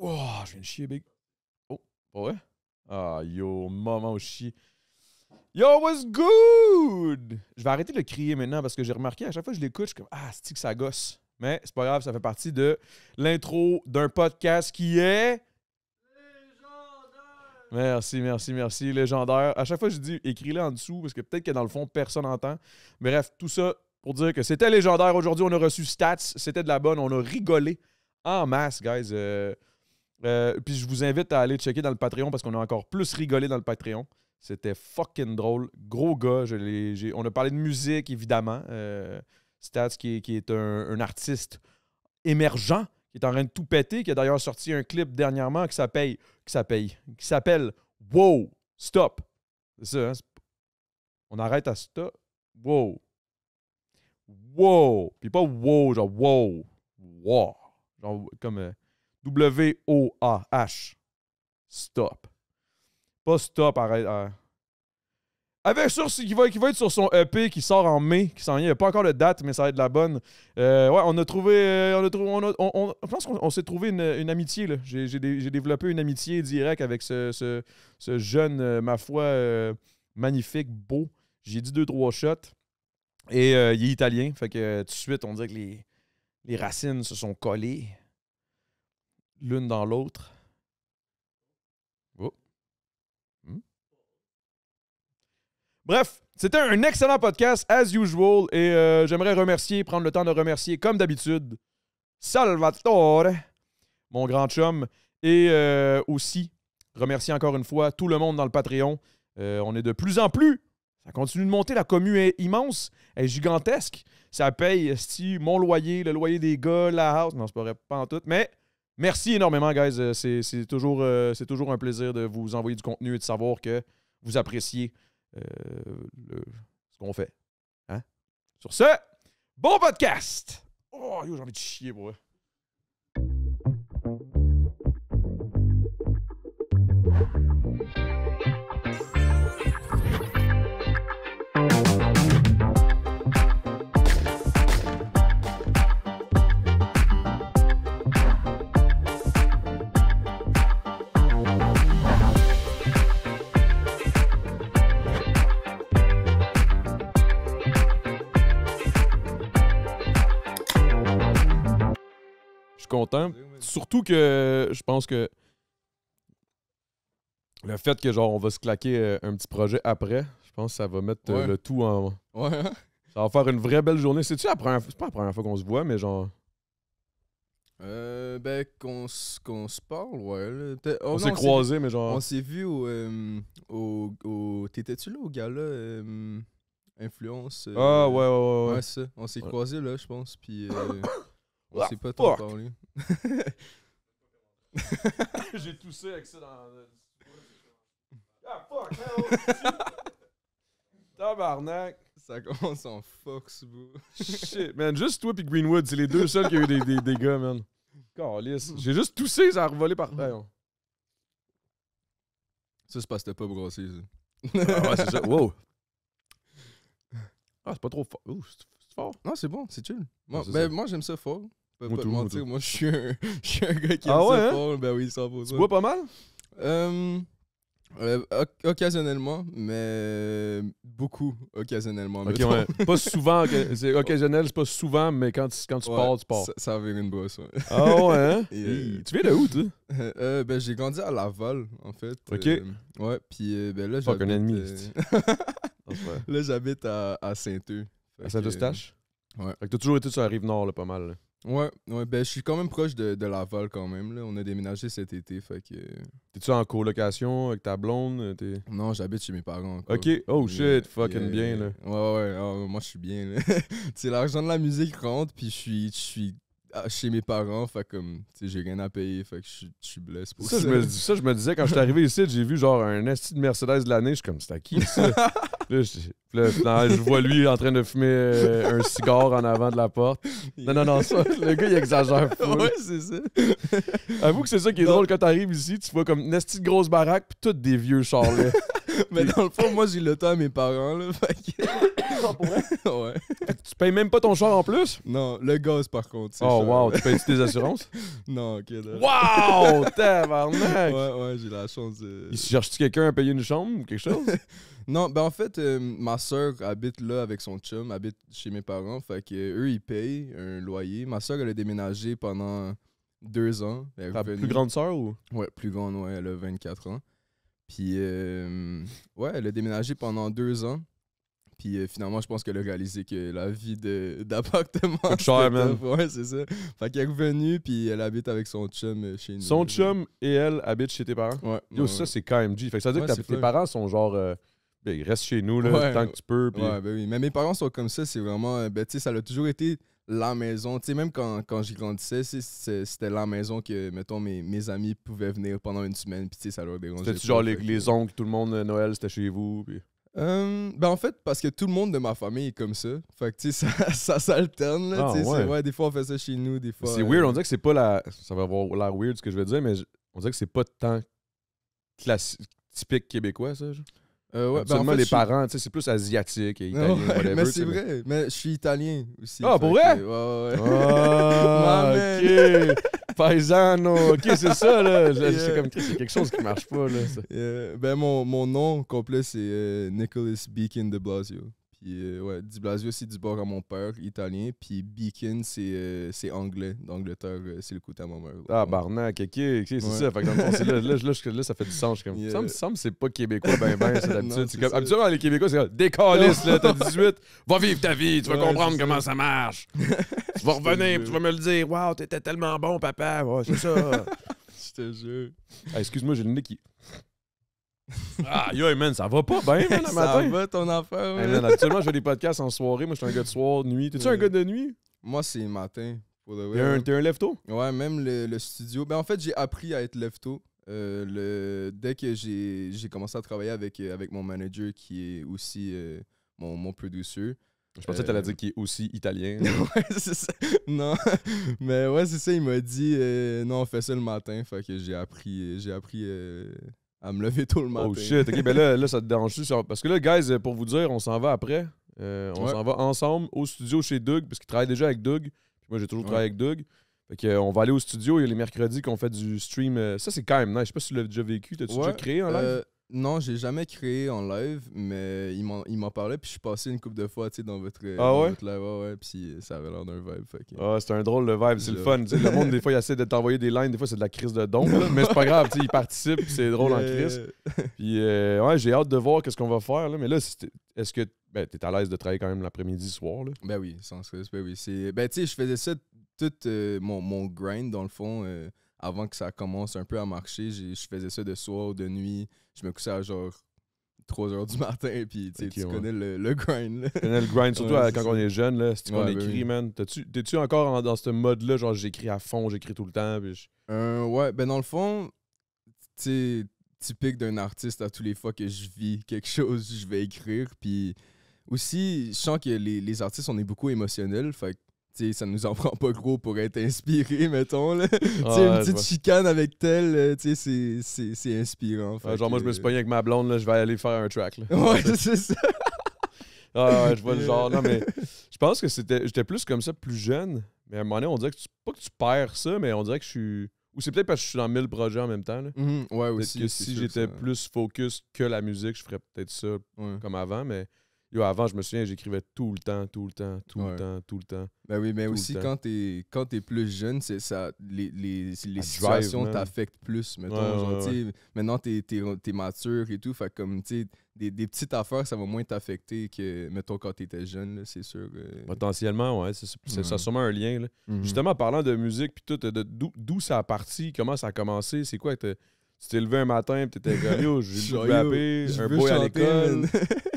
Oh, je viens de chier, big. Oh, pas Ah, yo, maman, je chie. Yo, what's good? Je vais arrêter de crier maintenant parce que j'ai remarqué à chaque fois que je l'écoute, je suis comme Ah, c'est que ça gosse. Mais c'est pas grave, ça fait partie de l'intro d'un podcast qui est. Légendaire! Merci, merci, merci. Légendaire. À chaque fois, je dis écris-le en dessous parce que peut-être que dans le fond, personne n'entend. Bref, tout ça pour dire que c'était légendaire. Aujourd'hui, on a reçu Stats. C'était de la bonne. On a rigolé en masse, guys. Euh, euh, puis je vous invite à aller checker dans le Patreon parce qu'on a encore plus rigolé dans le Patreon. C'était fucking drôle. Gros gars. on a parlé de musique, évidemment. Euh, Stats, qui, est un, artiste émergent, qui est en train de tout péter, qui a d'ailleurs sorti un clip dernièrement qui s'appelle, qui s'appelle Wow, Stop. C'est ça, hein? On arrête à stop. Wow. Wow. Puis pas wow, genre wow. Wow. Genre comme. Euh, W-O-A-H. Stop. Pas stop, arrête. arrête. Hein. Avec sur qui va, qui va être sur son EP qui sort en mai, qui s'en vient. Il n'y a pas encore de date, mais ça va être la bonne. Euh, ouais, euh, on a trouvé. on a trouvé on je pense qu'on s'est trouvé une, amitié. J'ai développé une amitié directe avec ce, jeune, euh, ma foi, magnifique, beau. J'ai dit deux, trois shots. Et il est italien. Fait que tout de suite, on dirait que les, les racines se sont collées l'une dans l'autre. Oh. Hmm. Bref, c'était un excellent podcast, as usual, et euh, j'aimerais remercier, prendre le temps de remercier, comme d'habitude, Salvatore, mon grand chum, et euh, aussi remercier encore une fois tout le monde dans le Patreon. Euh, on est de plus en plus. Ça continue de monter. La commune est immense, elle est gigantesque. Ça paye si mon loyer, le loyer des gars, la house. Non, c'est pas pas en tout. Mais Merci énormément, guys. Euh, c'est toujours, euh, toujours un plaisir de vous envoyer du contenu et de savoir que vous appréciez euh, ce qu'on fait. Hein? Sur ce, bon podcast! Oh, j'ai envie de chier, moi. content. Surtout que je pense que le fait que genre on va se claquer euh, un petit projet après, je pense que ça va mettre euh, le tout en. Ouais. Hein. Ça va faire une vraie belle journée. C'est-tu la première fois? C'est pas la première fois qu'on se voit, mais genre. Euh, ben, qu'on se parle, ouais. Oh on s'est croisés, mais genre. On s'est vu euh, au. au, T'étais-tu là au gars là Influence Ah, ouais, ouais, ouais. ouais. ça. On s'est croisés, là, je pense. Puis. Bah, c'est pas pas tant J'ai toussé avec ça dans. Ah fuck, hein, oh, T'as Tabarnak! Ça commence en Fox, bout. Shit, man, juste toi pis Greenwood, c'est les deux seuls qui ont eu des, des, des gars, man. Calice. J'ai juste toussé, ça a revolé par terre. Hmm. Ça, se passe pas brossé, ça. ah ouais, c'est ça. Wow! Ah, c'est pas trop fort. c'est fort. Non, c'est bon, c'est chill. Moi, ben, moi j'aime ça fort peux pas te mentir, moi, je suis, un, je suis un gars qui ah aime ouais, hein? Ben oui, ça Tu bois pas mal? Hum, euh, occasionnellement, mais beaucoup occasionnellement. Pas souvent, c'est occasionnel, c'est pas souvent, mais quand, quand tu ouais, pars, tu pars. Ça, ça vire une bosse, ouais. Ah ouais? Hein? tu viens de où, toi? Euh, ben, j'ai grandi à Laval, en fait. Ok. Euh, ouais, puis euh, ben, là, j'habite... un ennemi. là, j'habite à, à Saint-Eustache. À Saint-Eustache? Ouais. Fait que t'as toujours été sur la Rive-Nord, là, pas mal. Là. Ouais, ouais, ben je suis quand même proche de, de Laval quand même. Là. On a déménagé cet été, fait que. T'es-tu en colocation avec ta blonde? Euh, t'es... Non, j'habite chez mes parents. Ok, oh shit, fucking bien là. Ouais, ouais, oh, moi je suis bien là. c'est l'argent de la musique rentre, puis je suis chez mes parents, fait comme, j'ai rien à payer, fait que je suis blessé pour ça. Ça. je me disais, quand je suis arrivé ici, j'ai vu genre un esti de Mercedes de l'année, je suis comme, c'est à qui ça? là, je, vois lui en train de fumer euh, un cigare en avant de la porte. Non, non, non, ça, le gars, il exagère fou. c'est ça. Avoue que c'est ça qui est drôle quand t'arrives ici, tu vois comme une de grosse baraque, puis toutes des vieux chars Mais dans le fond, moi, j'ai le temps à mes parents, là. Ah, tu payes même pas ton char en plus? Non, le gaz, par contre. Oh, wow. Tu payes tes assurances? non, ok. là. Wow! Tabarnak! Ouais, ouais, j'ai la chance de... Il cherche-tu quelqu'un à payer une chambre ou quelque chose? Non, ben en fait, euh, ma soeur habite là avec son chum, habite chez mes parents. Fait que euh, eux, ils payent un loyer. Ma soeur, elle a déménagé pendant deux ans. Elle Ta plus grande soeur ou? Ouais, plus grande, ouais, elle a 24 ans. Puis, euh, ouais, elle a déménagé pendant deux ans. Puis euh, finalement, je pense qu'elle a réalisé que la vie d'appartement. Ouais, c'est ça. Fait qu'elle est revenue, puis elle habite avec son chum euh, chez nous. Son chum et elle habitent chez tes parents. Ouais. Yo, ça, c'est quand même KMG. Fait que ça veut dire que tes parents sont genre. ben, ils restent chez nous, là, tant que tu peux. Ouais, ben oui. Mais mes parents sont comme ça, c'est vraiment. Ben, tu sais, ça a toujours été la maison. Tu sais, même quand, quand j'y grandissais, c'était la maison que, mettons, mes, mes amis pouvaient venir pendant une semaine, puis tu sais, ça leur dérangeait. cétait genre les, les, oncles, tout le monde, euh, Noël, c'était chez vous, puis... Hum, ben en fait, parce que tout le monde de ma famille est comme ça. Fait que, tu sais, ça, ça s'alterne, ah, ouais. ouais. des fois, on fait ça chez nous, des fois... C'est weird, on euh, dirait que c'est pas la... Ça va avoir l'air weird, ce que je veux dire, mais on dirait que c'est pas tant classique, typique québécois, ça, genre. Euh, ouais, ben, les parents, c'est plus asiatique et italien. mais c'est vrai, mais... je suis italien aussi. Ah, pour vrai? Que... Ouais, ouais. Ah, ok. Paisano, ok, c'est ça, là. C'est quelque chose qui marche pas, là. Ben, mon, mon nom complet, c'est euh, Nicholas Beacon de Blasio. Puis euh, ouais, Di Blasio, c'est du bord à mon père, italien. Puis Beacon, c'est euh, anglais d'Angleterre, euh, c'est le coup à mon mère. Ah, barnac, ok, c'est ça. Fait que là, ça fait du sens. Comme, Ça me semble c'est pas québécois, ben ben, c'est d'habitude. Comme... Habituellement, les Québécois, c'est décaliste, là, t'as 18, va vivre ta vie, tu vas comprendre comment ça, marche. tu vas revenir, tu vas me le dire, waouh, t'étais tellement bon, papa, c'est ça. Je te jure. Excuse-moi, j'ai le nez qui ah, yo, man, ça va pas bien, le matin. Ça va, ton affaire, ouais. Hey, je fais des podcasts en soirée. Moi, je suis un gars de soir, nuit. T'es-tu un euh, gars de nuit? Moi, c'est matin. T'es un, lefto? Ouais, même le, studio. Ben, en fait, j'ai appris à être lefto. Euh, le, dès que j'ai commencé à travailler avec, euh, avec mon manager, qui est aussi mon, mon producer. Je pensais que t'allais dire qu'il est aussi italien. ouais, c'est ça. Non. Mais ouais, c'est ça. Il m'a dit non, on fait ça le matin. Fait que j'ai appris, j'ai appris à me lever tout le oh, matin. Oh shit, ok, ben là, ça te dérange-tu? Parce que là, guys, euh, pour vous dire, on s'en va après. Euh, on s'en va ensemble au studio chez Doug, parce qu'il travaille déjà avec Doug. Puis moi, j'ai toujours travaillé avec Doug. Fait que, euh, on va aller au studio, il y a les mercredis qu'on fait du stream. ça, c'est quand même nice. Je sais pas si tu l'as déjà vécu. T'as-tu déjà créé en live? Non, j'ai jamais créé en live, mais il m'en parlait, puis je suis passé une couple de fois, tu sais, dans votre, ah ouais? live, ouais, puis ça avait l'air d'un vibe. Ah, c'est un drôle de vibe, c'est le fun. le monde, des fois, il essaie de t'envoyer des lines, des fois, c'est de la crise de don, mais c'est pas grave, tu il participe, c'est drôle en crise. Puis, euh, ouais, j'ai hâte de voir qu'est-ce qu'on va faire, là, mais là, est-ce que ben, t'es à l'aise de travailler quand même l'après-midi, soir, là? Ben oui, sans stress, ben oui. Ben, tu sais, je faisais ça tout euh, mon, grind, dans le fond, euh, avant que ça commence un peu à marcher, je faisais ça de soir ou de nuit je me couchais à genre 3 h du matin, puis tu connais le, grind. Tu connais le grind, surtout quand on est jeune, là, tu qu'on écrit, man. T'es-tu encore dans ce mode-là, genre j'écris à fond, j'écris tout le temps? euh, ouais, ben dans le fond, tu typique d'un artiste à tous les fois que je vis quelque chose, je vais écrire, puis aussi, je sens que les, artistes, on est beaucoup émotionnels, fait que, ça ça nous en prend pas gros pour être inspiré, mettons. une petite chicane avec tel, euh, c'est inspirant. genre, moi, je me suis pogné avec ma blonde, là, je vais aller faire un track. Ouais, c'est ça. je pense que c'était j'étais plus comme ça plus jeune. Mais à un moment donné, on dirait que tu, pas que tu perds ça, mais on dirait que je suis. Ou c'est peut-être parce que je suis dans mille projets en même temps. Mm-hmm, ouais, aussi. si j'étais plus focus que la musique, je ferais peut-être ça comme avant, mais avant, je me souviens, j'écrivais tout le temps, tout le temps, tout le temps, tout le temps. Ben oui, mais aussi quand t'es quand plus jeune, c'est ça, les, les, situations t'affectent plus, mettons. maintenant t'es es, es, mature et tout, fait comme tu des, des petites affaires, ça va moins t'affecter que mettons quand t'étais jeune, c'est sûr. Euh. Potentiellement, ouais, c'est ça a sûrement un lien. Mm-hmm. Justement, parlant de musique puis tout, d'où ça a parti, comment ça a commencé, c'est quoi tu t'es levé un matin et t'étais comme yo, j'ai rapper, un boy à l'école.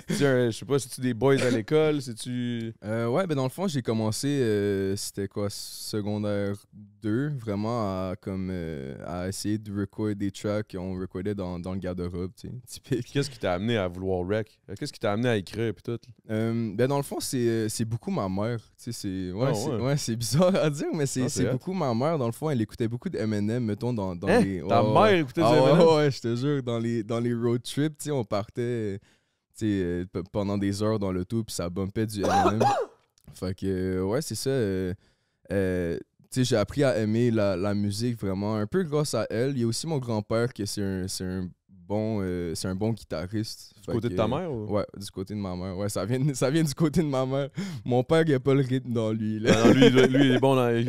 Je sais pas, si tu des boys à l'école tu euh, ouais, ben dans le fond, j'ai commencé, euh, c'était quoi, secondaire 2, vraiment à, comme, euh, à essayer de recorder des tracks qu'on recordait dans, dans le garde-robe, tu sais, Qu'est-ce qui t'a amené à vouloir rec Qu'est-ce qui t'a amené à écrire puis tout Ben dans le fond, c'est beaucoup ma mère. Tu sais, c'est ah, bizarre à dire, mais c'est ah, beaucoup ma mère. Dans le fond, elle écoutait beaucoup de MM, mettons, dans, dans hein? les. Ta mère écoutait ah ouais, je te jure, dans les, dans les road trips, tu sais, on partait euh, pendant des heures dans le tout, puis ça bumpait du MM. fait que, euh, ouais, c'est ça. Euh, j'ai appris à aimer la, musique vraiment, un peu grâce à elle. Il y a aussi mon grand-père qui c'est un euh, c'est un bon guitariste. Du côté de ta mère ou? Ouais, du côté de ma mère. Ouais, ça vient, ça vient du côté de ma mère. Mon père, il a pas le rythme dans lui. Là. lui, il est bon dans. Il,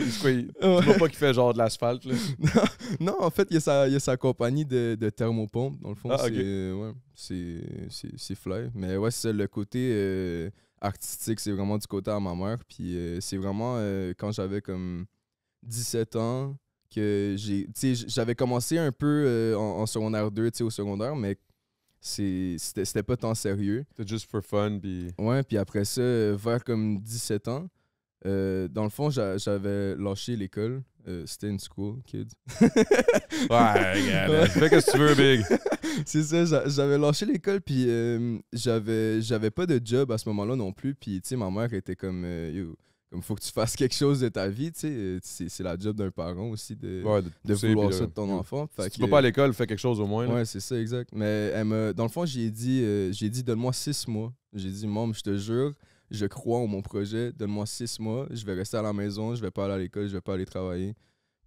pas qu'il fait genre de l'asphalte. non, en fait, il y a sa, compagnie de, thermopompe, dans le fond. Ah, euh, c'est c'est, fly. Mais ouais, c'est le côté euh, artistique, c'est vraiment du côté à ma mère. Puis c'est vraiment quand j'avais comme 17 ans j'ai j'avais commencé un peu euh, en, secondaire 2 au secondaire mais c'était pas tant sérieux c'était juste for fun puis ouais puis après ça euh, vers comme 17 ans euh, dans le fond j'avais lâché l'école c'était une school kid ouais fais que tu veux big c'est ça j'avais lâché l'école puis j'avais j'avais pas de job à ce moment-là non plus puis tu sais ma mère était comme il faut que tu fasses quelque chose de ta vie, tu sais, euh, c'est la job d'un parent aussi de, de, vouloir ça de ton enfant. si tu peux pas à l'école, fais quelque chose au moins. Oui, Ouais, c'est ça, exact. Mais dans le fond, j'ai dit, euh, dit, donne-moi six mois. J'ai dit, maman, je te jure, je crois en mon projet, donne-moi six mois, je vais rester à la maison, je vais pas aller à l'école, je vais pas aller travailler.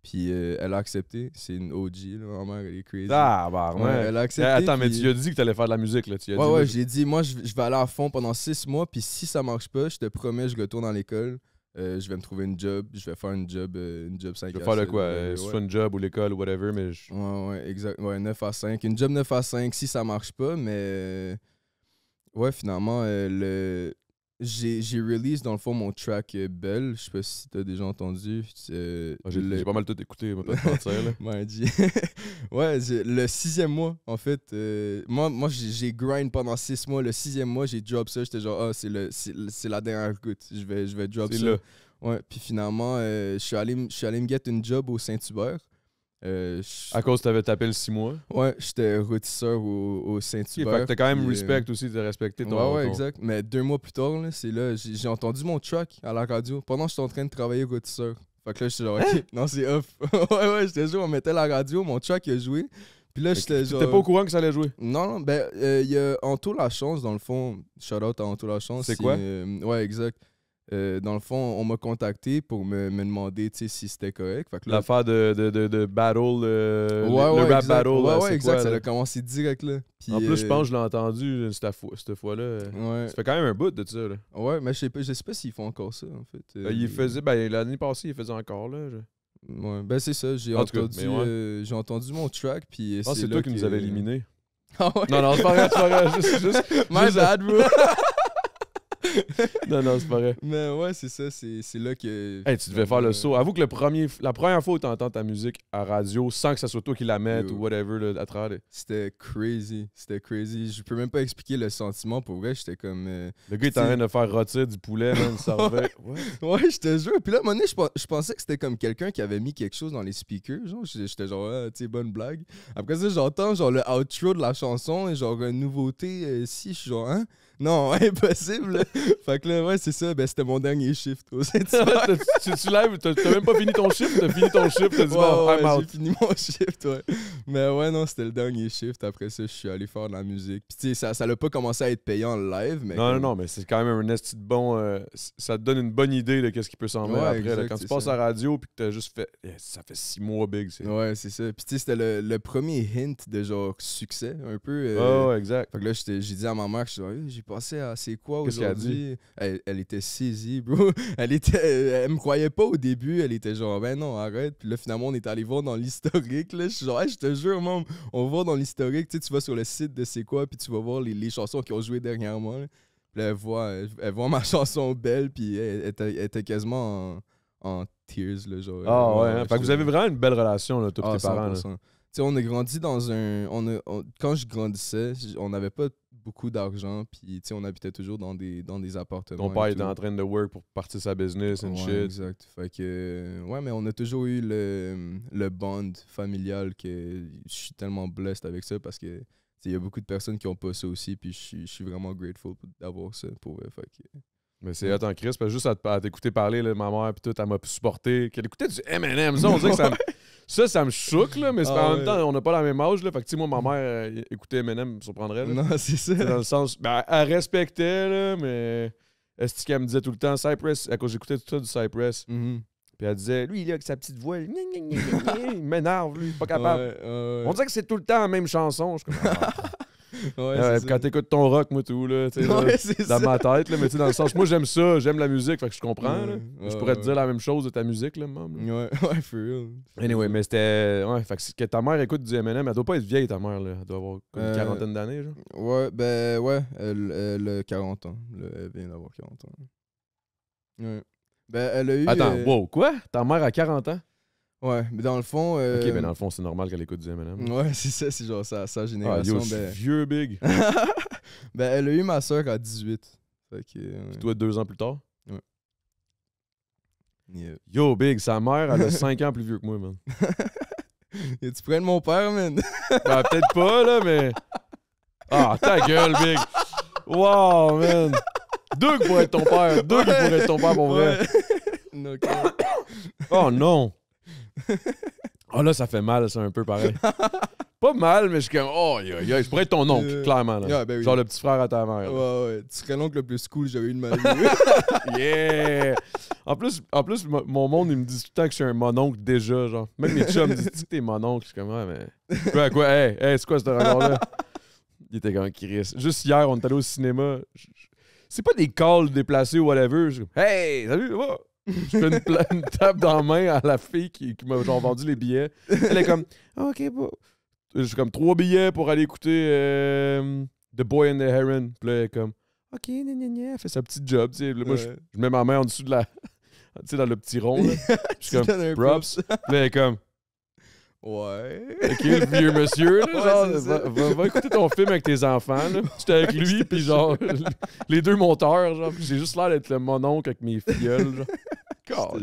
Puis euh, elle a accepté. C'est une OG, vraiment. elle est crazy. Ah, bah, ouais. elle a accepté. Eh, attends, mais tu as dit que tu allais faire de la musique, là. Tu dit, ouais, j'ai dit, moi, je, vais aller à fond pendant six mois, puis si ça marche pas, je te promets, je retourne à l'école. Euh, je vais me trouver une job, je vais faire une job, 5 euh, une job 5 je vais faire le quoi euh, Soit une job ou l'école ou whatever, mais. Je... Ouais, ouais, exact. Ouais, 9 à 5. Une job 9 à 5 si ça marche pas, mais. Ouais, finalement, le, j'ai, j'ai dans le fond mon track euh, Belle. Je sais pas si t'as déjà entendu. Euh, ah, j'ai, pas mal tout écouté, ma ouais, le sixième mois, en fait. Euh, moi, moi j'ai, grind pendant six mois. Le sixième mois, j'ai drop ça. J'étais genre, ah, c'est, la dernière goutte. Je vais, je vais drop ça. puis finalement, je suis allé, allé me get une job au Saint-Hubert. Euh, à cause que avais tapé le 6 mois? Ouais, j'étais rôtisseur au, Saint-Hubert. fait que t'as quand même euh, respect aussi, de respecter ton... Ouais, ouais, exact. Mais deux mois plus tard, c'est là, j'ai entendu mon truck à la radio pendant que j'étais en train de travailler rôtisseur. Fait que là, j'étais genre, hein? OK, non, c'est off. ouais, ouais, j'étais juste, on mettait la radio, mon truck a joué. Puis là, j'étais genre... T'étais pas au courant que ça allait jouer? Non, non, ben, euh, il y a Anto La Chance, dans le fond. Shout-out à tout La Chance. C'est quoi? ouais, exact. Euh, dans le fond, on m'a contacté pour me, me demander si c'était correct. L'affaire de, de, de, battle, euh, le, rap battle. Ouais, ouais exact. Quoi, ça a commencé direct. Là. en plus, je euh, pense que je l'ai entendu cette, fois-là. ça fait quand même un bout de ça. Ouais, mais je sais pas, sais pas s'ils font encore ça, en fait. Ben, il faisait, ben, l'année passée, il faisait encore. là. Ouais, ben c'est ça. J'ai entendu, j'ai entendu mon track. Puis c'est toi qui nous avais éliminés. Ah non, non, c'est pas vrai, c'est pas Juste, My non, non, c'est pas vrai. Mais ouais, c'est ça, c'est là que. Hey, tu devais faire le saut. Avoue que le premier, la première fois où tu entends ta musique à radio sans que ça soit toi qui la mette ou whatever à travers. C'était crazy. C'était crazy. Je peux même pas expliquer le sentiment pour vrai. J'étais comme. Euh, le gars, en train de faire rôtir du poulet, même, ça servait. Ouais, je te jure. Puis là, à un moment donné, je pensais que c'était comme quelqu'un qui avait mis quelque chose dans les speakers. Genre, j'étais genre, ah, tu bonne blague. Après ça, j'entends genre le outro de la chanson et genre une nouveauté. Euh, si, je suis genre, hein? Non, impossible. fait que là, ouais, c'est ça. Ben, c'était mon dernier shift tu tu, tu t'as même pas fini ton shift, t'as fini ton shift, t'as dit bon, ouais, I'm J'ai fini mon shift, ouais. Mais ouais, non, c'était le dernier shift. Après ça, je suis allé faire de la musique. Puis tu sais, ça, ça pas commencé à être payant en live, mais. Non, non, non, mais c'est quand même un esti bon. Euh, ça te donne une bonne idée de qu'est-ce qui peut s'en venir après. quand tu passes à la radio, puis que t'as juste fait. Eh, ça fait six mois big, c'est. Ouais, c'est ça. Puis tu sais, c'était le, premier hint de genre succès, un peu. Oh, exact. Fait que là, j'ai dit à ma mère, j'ai pensais à c'est quoi aujourd'hui. elle, était saisie, bro. Elle était, elle me croyait pas au début. Elle était genre, ben non, arrête. Puis là, finalement, on est allé voir dans l'historique. Je suis genre, je te jure, man, on va dans l'historique. Tu, sais, tu vas sur le site de c'est quoi, puis tu vas voir les, chansons qui ont joué dernièrement. Là. Puis là, elle voit, elle voit ma chanson belle, puis elle, était, quasiment en, tears. Là, genre, ah ouais, hein. vous avez vraiment une belle relation, là, toi ah, tes parents. Tu sais, on a grandi dans un. quand je grandissais, on n'avait pas beaucoup d'argent, puis on habitait toujours dans des, dans des appartements. Ton père était en train de work pour partir sa business and shit. Exact. Fait que, euh, ouais, mais on a toujours eu le, euh, le bond familial que je suis tellement blessed avec ça parce que il y a beaucoup de personnes qui ont pas ça aussi, puis je suis vraiment grateful d'avoir ça pour mais c'est attends Chris, juste à t'écouter parler, là, ma mère puis tout, elle m'a supporté. Qu'elle écoutait du M&M, on que ça, ça, ça me choque, là, mais c'est ah en même temps, on n'a pas la même âge. Là, fait que, tu sais, moi, ma mère écoutait Eminem, me surprendrait. Là. Non, c'est ça. Dans le sens. Ben, elle respectait, là, mais. Est-ce qu'elle me disait tout le temps Cypress, à cause j'écoutais tout ça du Cypress. Mm-hmm. Puis elle disait, lui, il a sa petite voix, il m'énerve, lui, pas capable. On dirait que c'est tout le temps la même chanson. Je comprends. Ouais, euh, tu quand t'écoutes ton rock, moi, tout, là, dans ma tête, mais tu dans le sens, moi, j'aime ça, j'aime la musique, fait que je comprends. je pourrais te dire la même chose de ta musique, là, Ouais, ouais, for real. Anyway, mais c'était. Ouais, fait que, ta mère écoute du M&M, elle doit pas être vieille, ta mère, là. Elle doit avoir comme une euh, quarantaine d'années, Ouais, ben, ouais, elle, a 40 ans. elle vient d'avoir 40 ans. Ouais. Ben, elle a eu. Attends, euh, wow, quoi? Ta mère a 40 ans? Ouais, mais dans le fond. Euh, ok, mais ben, dans le fond, c'est normal qu'elle écoute du MM. Ouais, c'est ça, c'est genre sa, ça génération. Ah, yo, ben. vieux big. ben, elle a eu ma soeur à 18. Fait que. être euh, Toi, deux ans plus tard? Ouais. Yo, big, sa mère, elle a 5 ans plus vieux que moi, man. tu près de mon père, man? ben, peut-être pas, là, mais. Ah, ta gueule, big! Wow, man! Deux qui être ton père! Deux ouais. qui être ton père pour vrai! oh non! oh là, ça fait mal, ça, un peu pareil. pas mal, mais je suis comme, oh, il pourrait être ton oncle, clairement. Là. Ah, ben genre le petit frère à ta mère. Ouais, ouais. Tu serais l'oncle le plus cool que j'avais eu de ma vie. yeah! En plus, en plus, mon monde, il me dit tout le temps que je suis un mononcle déjà. genre. Même mes chums me disent, tu que t'es mononcle. Je suis comme, ouais, mais. Quoi, quoi, hey, hey c'est quoi ce rapport là il était comme Chris. Juste hier, on est allé au cinéma. C'est pas des calls déplacés ou whatever. Je... Hey, salut, là va? Je fais une, table dans la main à la fille qui, m'a vendu les billets. Elle est comme, OK, bon. Je comme trois billets pour aller écouter euh, The Boy and the Heron. Puis là, elle est comme, OK, gna gna Elle fait sa petite job. tu sais. Moi, je, mets ma main en dessous de la. Tu sais, dans le petit rond. Je suis comme, props. Puis elle est comme, Ouais. Ok, le vieux monsieur, là, genre, va, écouter ton film avec tes enfants. Là. J'étais avec lui, puis genre, les deux monteurs, genre, j'ai juste l'air d'être le mononcle avec mes filles genre.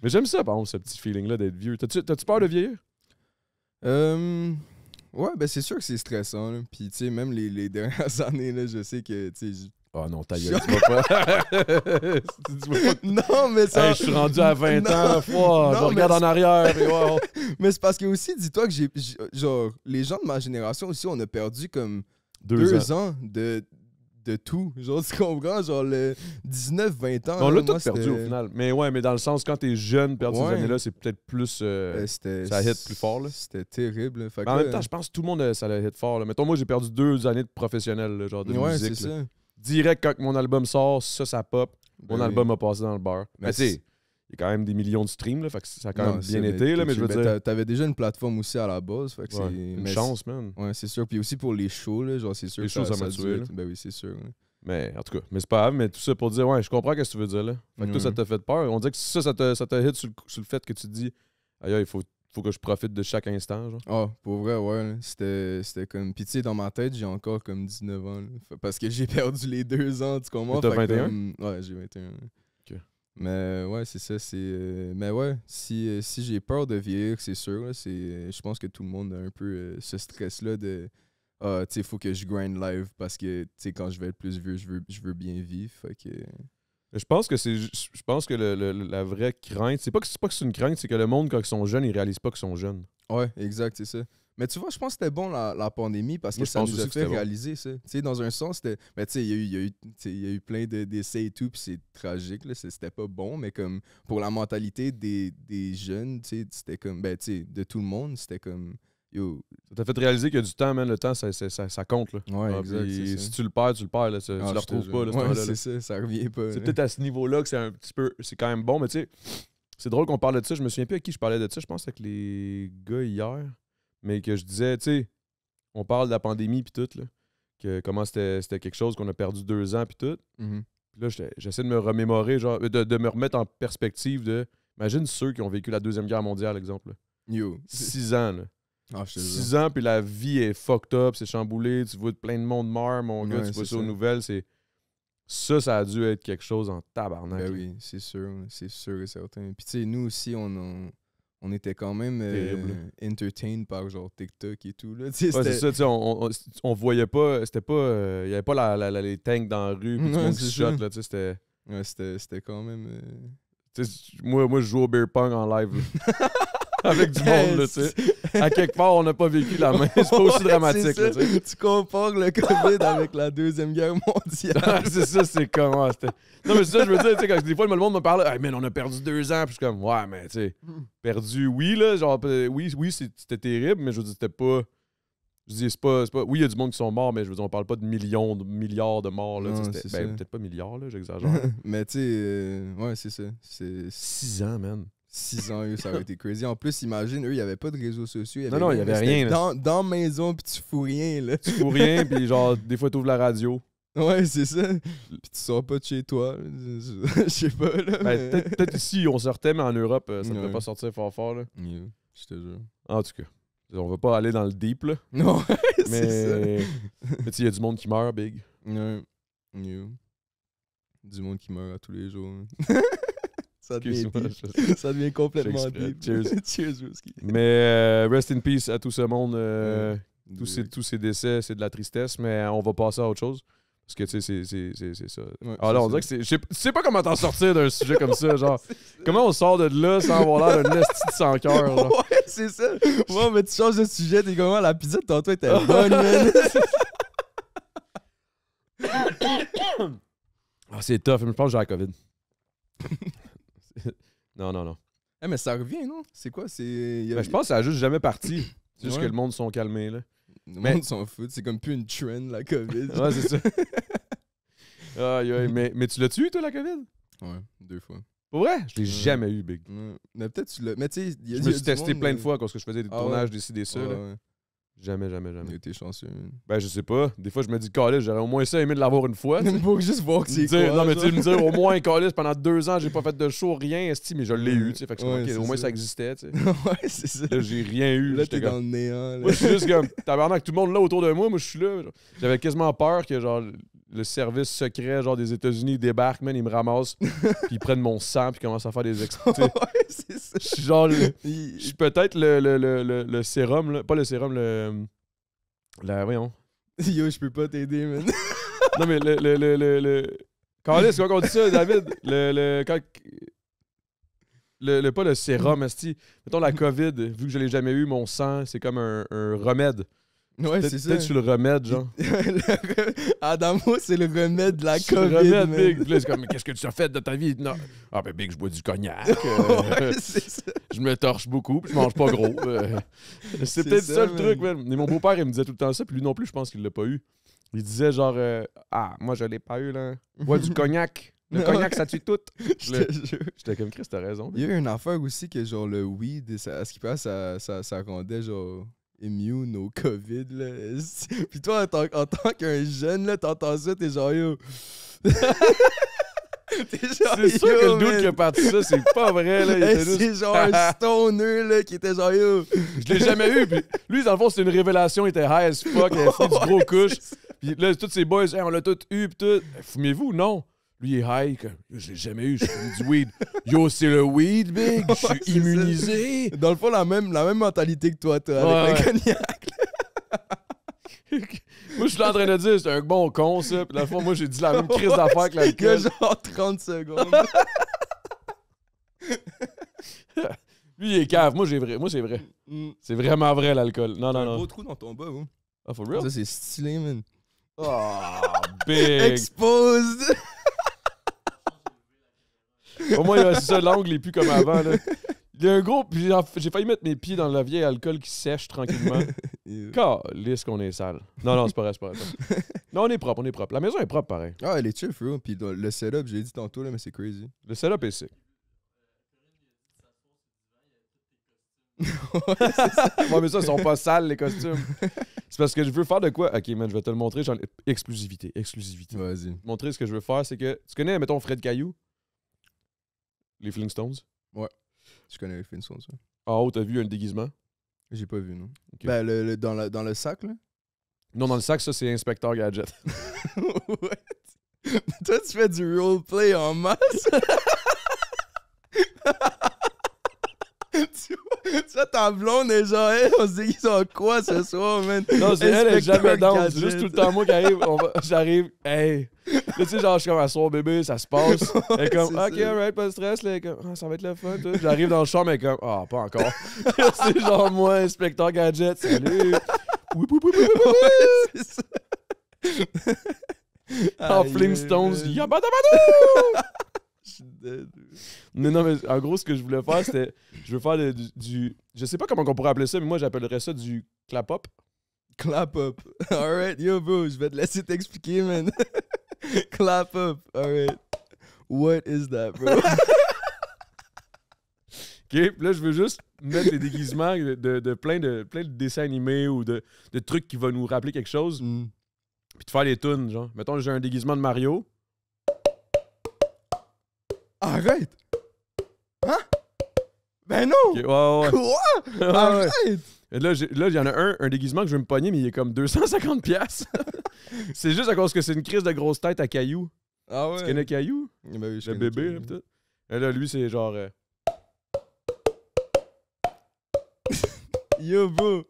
Mais j'aime ça, par ce petit feeling-là d'être vieux. T'as-tu, tu peur de vieillir? Euh. Ouais, ben c'est sûr que c'est stressant. Là. Puis, tu sais, même les, les, dernières années, là, je sais que, tu sais, ah non, ta gueule, dis pas. pas. Non, mais ça. je suis rendu à 20 ans. je regarde en arrière. Et mais c'est parce que aussi, dis-toi que j'ai. Genre, les gens de ma génération aussi, on a perdu comme deux, ans. de, de tout. Genre, tu comprends? Genre, le 19-20 ans. On l'a tout perdu au final. Mais ouais, mais dans le sens, quand t'es jeune, perdre ces années-là, c'est peut-être plus. Euh, euh, ça hit plus fort. là C'était terrible. en même temps, je pense que tout le monde, euh, ça l'a hit fort. Là. Mettons, moi, j'ai perdu deux années de professionnel, genre de musique. c'est ça direct quand mon album sort, ça, ça pop. Ben mon album a passé dans le bar. Mais, tu il y a quand même des millions de streams, là, fait que ça a quand même bien été, là, mais je veux dire... T'avais déjà une plateforme aussi à la base, fait que c'est Une chance, man. Ouais, c'est sûr. Puis aussi pour les shows, là, genre, c'est sûr les shows, ça, m'a tué, Ben oui, c'est sûr, Mais en tout cas, mais c'est pas grave, mais tout ça pour dire, ouais, je comprends ce que tu veux dire là. Fait que tout ça t'a fait peur. On dirait que ça, ça t'a hit sur le, sur le, fait que tu te dis, aïe, il faut faut que je profite de chaque instant, genre. Ah, pour vrai, ouais. C'était comme. Puis tu sais, dans ma tête, j'ai encore comme 19 ans. Parce que j'ai perdu les deux ans, tu comprends? T'as 21? Ouais, j'ai 21. Mais ouais, c'est ça. c'est euh, Mais ouais, euh, si, j'ai peur de vieillir, c'est sûr. Euh, je pense que tout le monde a un peu ce stress-là de. Ah, tu sais, faut que je grind live parce que, tu sais, quand je vais être plus vieux, je veux, je veux bien vivre. Fait que. Je pense que c'est je pense que le, la vraie crainte, c'est pas que c'est pas que c'est une crainte, c'est que le monde quand ils sont jeunes, ils réalisent pas qu'ils sont jeunes. Ouais, exact, c'est ça. Mais tu vois, je pense que c'était bon la, pandémie parce que ça nous a fait réaliser ça. dans un sens, c'était. Mais tu sais, il y, a eu, plein d'essais et tout, puis c'est tragique, c'était pas bon, mais comme pour la mentalité des, jeunes, tu sais, c'était comme. Ben, tu de tout le monde, c'était comme ça t'a fait réaliser qu'il y a du temps, man. Le temps, ça, ça, compte. Là. Ouais, ah, si tu le perds, tu le perds. Ah, tu, le retrouves pas. c'est ça, revient pas. C'est hein. peut-être à ce niveau-là que c'est un petit peu. C'est quand même bon, mais tu sais, c'est drôle qu'on parle de ça. Je me souviens plus à qui je parlais de ça. Je pense avec les gars hier. Mais que je disais, tu sais, on parle de la pandémie puis tout. Là, que comment c'était quelque chose qu'on a perdu deux ans puis tout. Mm-hmm. là, j'essaie de me remémorer, genre, euh, de, me remettre en perspective de. Imagine ceux qui ont vécu la Deuxième Guerre mondiale, exemple. Six ans, 6 ah, ans, puis la vie est fucked up, c'est chamboulé, tu vois plein de monde mort mon gars, tu vois ça aux nouvelles, c'est... Ça, ça a dû être quelque chose en tabarnak. Ben oui, c'est sûr, c'est sûr et certain. Puis tu sais, nous aussi, on, était quand même euh, entertained par genre TikTok et tout. Là. c'est ça, tu sais, on, on, voyait pas, c'était pas, euh, il y avait pas la, la, les tanks dans la rue, puis tout le shot, là, tu sais, c'était... Ouais, c'était, quand même... Euh, moi, moi, je joue au beer pong en live. avec du monde, tu sais. À quelque part, on n'a pas vécu la même. C'est pas aussi dramatique, tu, sais. tu compares le COVID avec la Deuxième Guerre mondiale. Ah, c'est ça, c'est comment? Ah, non, mais ça, je veux dire, tu sais, quand des fois, le monde me parle, hey, on a perdu deux ans, puis je suis comme, ouais, mais tu sais, perdu, oui, là, genre, oui, oui, c'était terrible, mais je veux dire, c'était pas. Je dis, c'est pas, pas, Oui, il y a du monde qui sont morts, mais je veux dire, on parle pas de millions, de milliards de morts. Là, ben, peut-être pas milliards, là, j'exagère. mais tu sais, euh, ouais, c'est ça. Six ans, man. 6 ans, eux, ça aurait été crazy. En plus, imagine, eux, il n'y avait pas de réseaux sociaux. non, non, il n'y avait rien. Dans, dans, maison, puis tu fous rien. Là. Tu fous rien, puis genre, des fois, tu ouvres la radio. Ouais, c'est ça. Puis tu sors pas de chez toi. Je sais pas. Là, ben, Peut-être ici, on sortait, mais en Europe, euh, ça ne peut pas sortir fort fort. Là. je te jure. En tout cas, on va pas aller dans le deep. Là. Non, mais il y a du monde qui meurt, Big. Yeah. Du monde qui meurt à tous les jours. Hein. Ça devient, ça devient complètement deep. Cheers. Cheers, Mais euh, rest in peace à tout ce monde. Euh, tous, ces, tous ces décès, c'est de la tristesse, mais on va passer à autre chose. Parce que, tu sais, c'est ça. Tu Alors, ah, on dirait que c'est. Je sais pas comment t'en sortir d'un sujet comme ça. Genre, comment on sort de là sans avoir l'air d'un esti de sans cœur? Ouais, c'est ça. Ouais, mais tu changes de sujet, t'es comment? La pizza de tantôt était bonne, Ah, c'est tough. Je pense que j'ai la COVID. non, non, non. Eh, mais ça revient, non? C'est quoi? C'est... Ben, je pense que ça a juste jamais parti. C'est juste que le monde s'est calmé là. Le monde s'en fout. C'est comme plus une trend, la COVID. ouais, c'est ça. mais, tu l'as tué, toi, la COVID? Ouais, deux fois. Pour vrai? Je l'ai jamais eu, Big. Mais peut-être tu l'as. Mais tu sais, Je me suis testé plein euh, de fois quand je faisais des ah tournages, des CDC. des ça. Jamais, jamais, jamais. été chanceux, Ben, je sais pas. Des fois, je me dis, Calis, j'aurais au moins ça aimé de l'avoir une fois. Pour juste voir que c'est quoi. Non, mais tu me dire, au moins, Calis, pendant deux ans, j'ai pas fait de show, rien, mais je l'ai eu, tu sais. Fait que au moins, ça, existait, ouais, c'est ça. j'ai rien eu. Là, t'es dans le néant. Moi, je suis juste comme, tabarnak, tout le monde là autour de moi, moi, je suis là. J'avais quasiment peur que, genre, le service secret genre des États-Unis débarque, man, ils me ramassent, puis ils prennent mon sang, puis commencent à faire des expériences c'est Je suis genre, peut-être le, sérum, là. pas le sérum, le. La, voyons. Yo, je peux pas t'aider, man. non, mais le. le, le, le, Quand est qu'on dit ça, David? Le. le Le, pas le sérum, asti. Mettons la COVID, vu que je l'ai jamais eu, mon sang, c'est comme un remède c'est ça. Peut-être que le remède, genre. Adamo, c'est le remède de la COVID. Le remède, Big. c'est comme, mais qu'est-ce que tu as fait de ta vie? Non. Ah, ben, Big, je bois du cognac. Euh, c'est ça. Je me torche beaucoup, puis je mange pas gros. Euh. c'est peut-être ça, le truc, même Mais mon beau-père, il me disait tout le temps ça, puis lui non plus, je pense qu'il l'a pas eu. Il disait genre, euh, ah, moi, je l'ai pas eu, là. Bois du cognac. Le cognac, ça tue tout. J'étais comme Chris, t'as raison. Il y a eu une affaire aussi que, genre, le weed, à ce qui passe, ça, ça, ça rendait, genre immune au COVID. Là. Puis toi, en tant, en tant qu'un jeune, t'entends ça, t'es genre yo. c'est sûr que le doute qui a parti ça, c'est pas vrai. là. c'est genre un stoner là, qui était genre yo. Je l'ai jamais eu. lui, dans le fond, c'était une révélation. Il était high as fuck. Il a fait du gros couche. Puis là, tous ces boys, on l'a tous eu. Puis tout. Fumez-vous? Non il est high, je jamais eu, je du weed. Yo, c'est le weed, big, je suis immunisé. Dans le fond, la même, la même mentalité que toi, toi, avec un cognac. moi, je suis en train de dire, c'est un bon con, ça. Puis la fois, moi, j'ai dit la même crise d'affaires que l'alcool. genre 30 secondes. Lui, il est cave. Moi, j'ai vrai. Moi, c'est vrai. Mm. C'est vraiment vrai, l'alcool. Non, non, non. Un gros trou dans ton bas, vous. Ah, for real? Ça, c'est stylé, man. Oh, big. Exposed. Au moins, c'est ça, l'angle n'est plus comme avant. Là. Il y a un gros. J'ai failli mettre mes pieds dans le vieil alcool qui sèche tranquillement. Calisse qu'on est sale. Non, non, c'est pas vrai, c'est pas vrai. Non, on est propre, on est propre. La maison est propre, pareil. Ah, elle est chill, frérot. Puis le setup, j'ai dit tantôt, là, mais c'est crazy. Le setup est sick. Moi, ouais, mais ça, ils sont pas sales, les costumes. c'est parce que je veux faire de quoi? Ok, man, je vais te le montrer. exclusivité, exclusivité. Vas-y. Montrer ce que je veux faire, c'est que. Tu connais, mettons, Fred Caillou? Les Flintstones? Ouais. Je connais les Flintstones. ouais. En ah, oh, t'as vu un déguisement? J'ai pas vu, non. Ben, le, dans, le dans le sac, là. Non, dans le sac, ça, c'est Inspecteur Gadget. What? Toi, tu fais du roleplay en masse? tu vois? Ça, ta blonde est on se dit Ils sont quoi ce soir, man? Non, c'est elle, est jamais dans, C'est juste tout le temps moi qui arrive. J'arrive, hey. tu sais, genre, je suis comme un soir bébé, ça se passe. elle est comme, ok, alright, pas de stress. Là, comme, ah, ça va être le fun. J'arrive dans le champ, mais comme, ah, oh, pas encore. c'est genre, moi, inspecteur gadget, salut. Oui, oui, oui, oui, oui, oui. c'est ça. Mais non, mais en gros, ce que je voulais faire, c'était. Je veux faire du, Je sais pas comment on pourrait appeler ça, mais moi, j'appellerais ça du clap-up. Clap up. Alright, yo bro, je vais te laisser t'expliquer, man. Clap up. Alright. What is that, bro? OK? là, je veux juste mettre des déguisements de, plein, de plein de dessins animés ou de, trucs qui vont nous rappeler quelque chose, mm. puis de faire les tunes, genre. Mettons, j'ai un déguisement de Mario, Arrête! Hein? Ben non! Quoi? Arrête! Là, il y en a un, un déguisement que je vais me pogner, mais il est comme 250 c'est juste à cause que c'est une crise de grosse tête à Caillou. Ah ouais? Tu connais Caillou? Ben oui, le bébé, là, peut-être. Et là, lui, c'est genre... Euh, Yo, bro!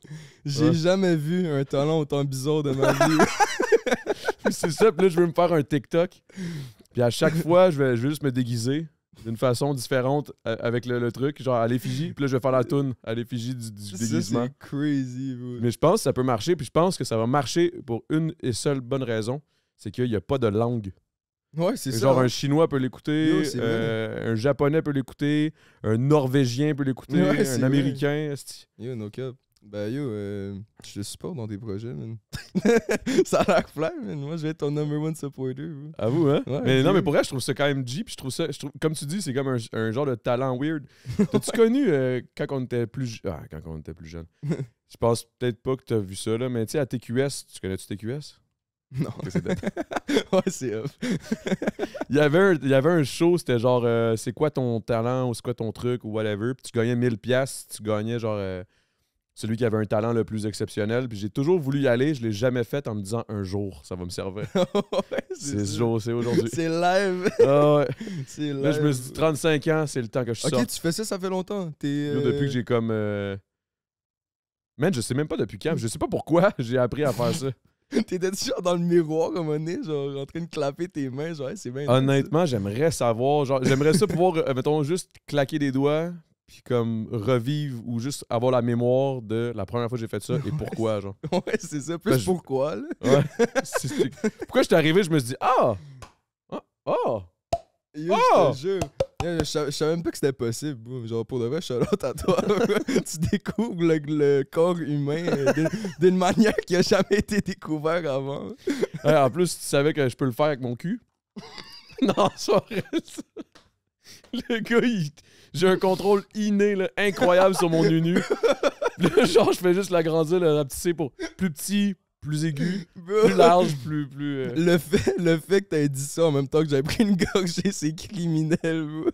J'ai jamais vu un talon autant bizarre de ma vie. c'est ça, puis là, je veux me faire un TikTok. Puis à chaque fois, je vais, juste me déguiser d'une façon différente euh, avec le, truc, genre à l'effigie. Puis là, je vais faire la toune à l'effigie du, déguisement. C'est crazy, bro. Mais je pense que ça peut marcher. Puis je pense que ça va marcher pour une et seule bonne raison c'est qu'il n'y a pas de langue. Ouais, c'est ça. Genre hein. un Chinois peut l'écouter, euh, un Japonais peut l'écouter, un Norvégien peut l'écouter, un Américain. no cap. Ben yo, euh, je te supporte dans tes projets, man. ça a l'air flair, man. Moi, je vais être ton number one supporter. Bro. À vous, hein? mais non, mais pour vrai, je trouve ça quand même G. Puis je trouve ça, comme tu dis, c'est comme un, genre de talent weird. T'as-tu connu euh, quand on était plus ah, quand on était plus jeune? Je pense peut-être pas que t'as vu ça, là, mais tu sais, à TQS, tu connais-tu TQS? Non. ouais, c'est off. il, y avait un, il y avait un show, c'était genre euh, c'est quoi ton talent ou c'est quoi ton truc ou whatever. Puis tu gagnais 1000$ tu gagnais genre. Euh, celui qui avait un talent le plus exceptionnel. Puis j'ai toujours voulu y aller, je l'ai jamais fait en me disant un jour, ça va me servir. c'est ce jour, c'est aujourd'hui. C'est live. Ah Là, je me suis dit 35 ans, c'est le temps que je suis Ok, tu fais ça, ça fait longtemps. depuis euh, que j'ai comme. même euh, Man, je sais même pas depuis quand, je sais pas pourquoi j'ai appris à faire ça. tétais genre dans le miroir comme un nez, genre en train de clapper tes mains, genre c'est bien. Honnêtement, j'aimerais savoir, j'aimerais ça pouvoir, euh, mettons, juste claquer des doigts, puis comme revivre ou juste avoir la mémoire de la première fois que j'ai fait ça et pourquoi, genre. Ouais, c'est ça, plus pourquoi, là. Ouais. Pourquoi je suis arrivé, je me suis dit, ah! Ah! ah! oh! je ah! je, savais, même pas que c'était possible. Genre, pour de vrai, je suis à toi, tu découvres le, corps humain euh, d'une manière qui a jamais été découverte avant. en plus, tu savais que je peux le faire avec mon cul. non, ça reste... Le gars, j'ai un contrôle inné, incroyable sur mon unu. genre, je fais juste la l'agrandir, le rapetisser pour plus petit, plus aigu, plus large, plus. plus euh. le, fait, le fait que t'aies dit ça en même temps que j'avais pris une gorgée, c'est criminel,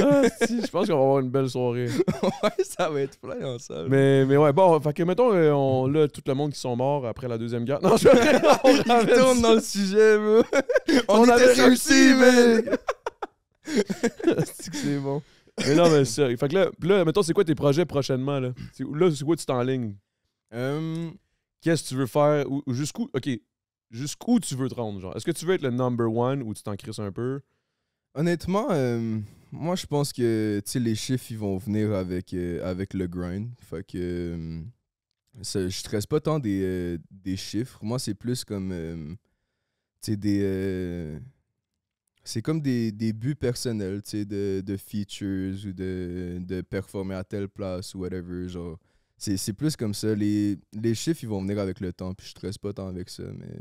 ah, si, je pense qu'on va avoir une belle soirée. ouais, ça va être plein en salle. Mais, mais ouais, bon, fait que mettons, euh, là, tout le monde qui sont morts après la Deuxième Guerre. Non, je on retourne dans le sujet, moi. On, a avait réussi, mais. c'est bon. Mais non, mais sérieux. Fait que là, là mettons, c'est quoi tes projets prochainement, là? Là, c'est quoi tu t'en ligne? Hum. Qu'est-ce que tu veux faire? Ou, jusqu'où. Ok. Jusqu'où tu veux te rendre, genre? Est-ce que tu veux être le number one ou tu t'en crisses un peu? Honnêtement, euh, moi, je pense que les chiffres, ils vont venir avec, euh, avec le grind. Fait que euh, je stresse pas tant des, euh, des chiffres. Moi, c'est plus comme. des. c'est comme des, des, buts personnels, de, de, features ou de, performer à telle place ou whatever. c'est plus comme ça. Les, les chiffres, ils vont venir avec le temps. Puis je stresse pas tant avec ça. Mais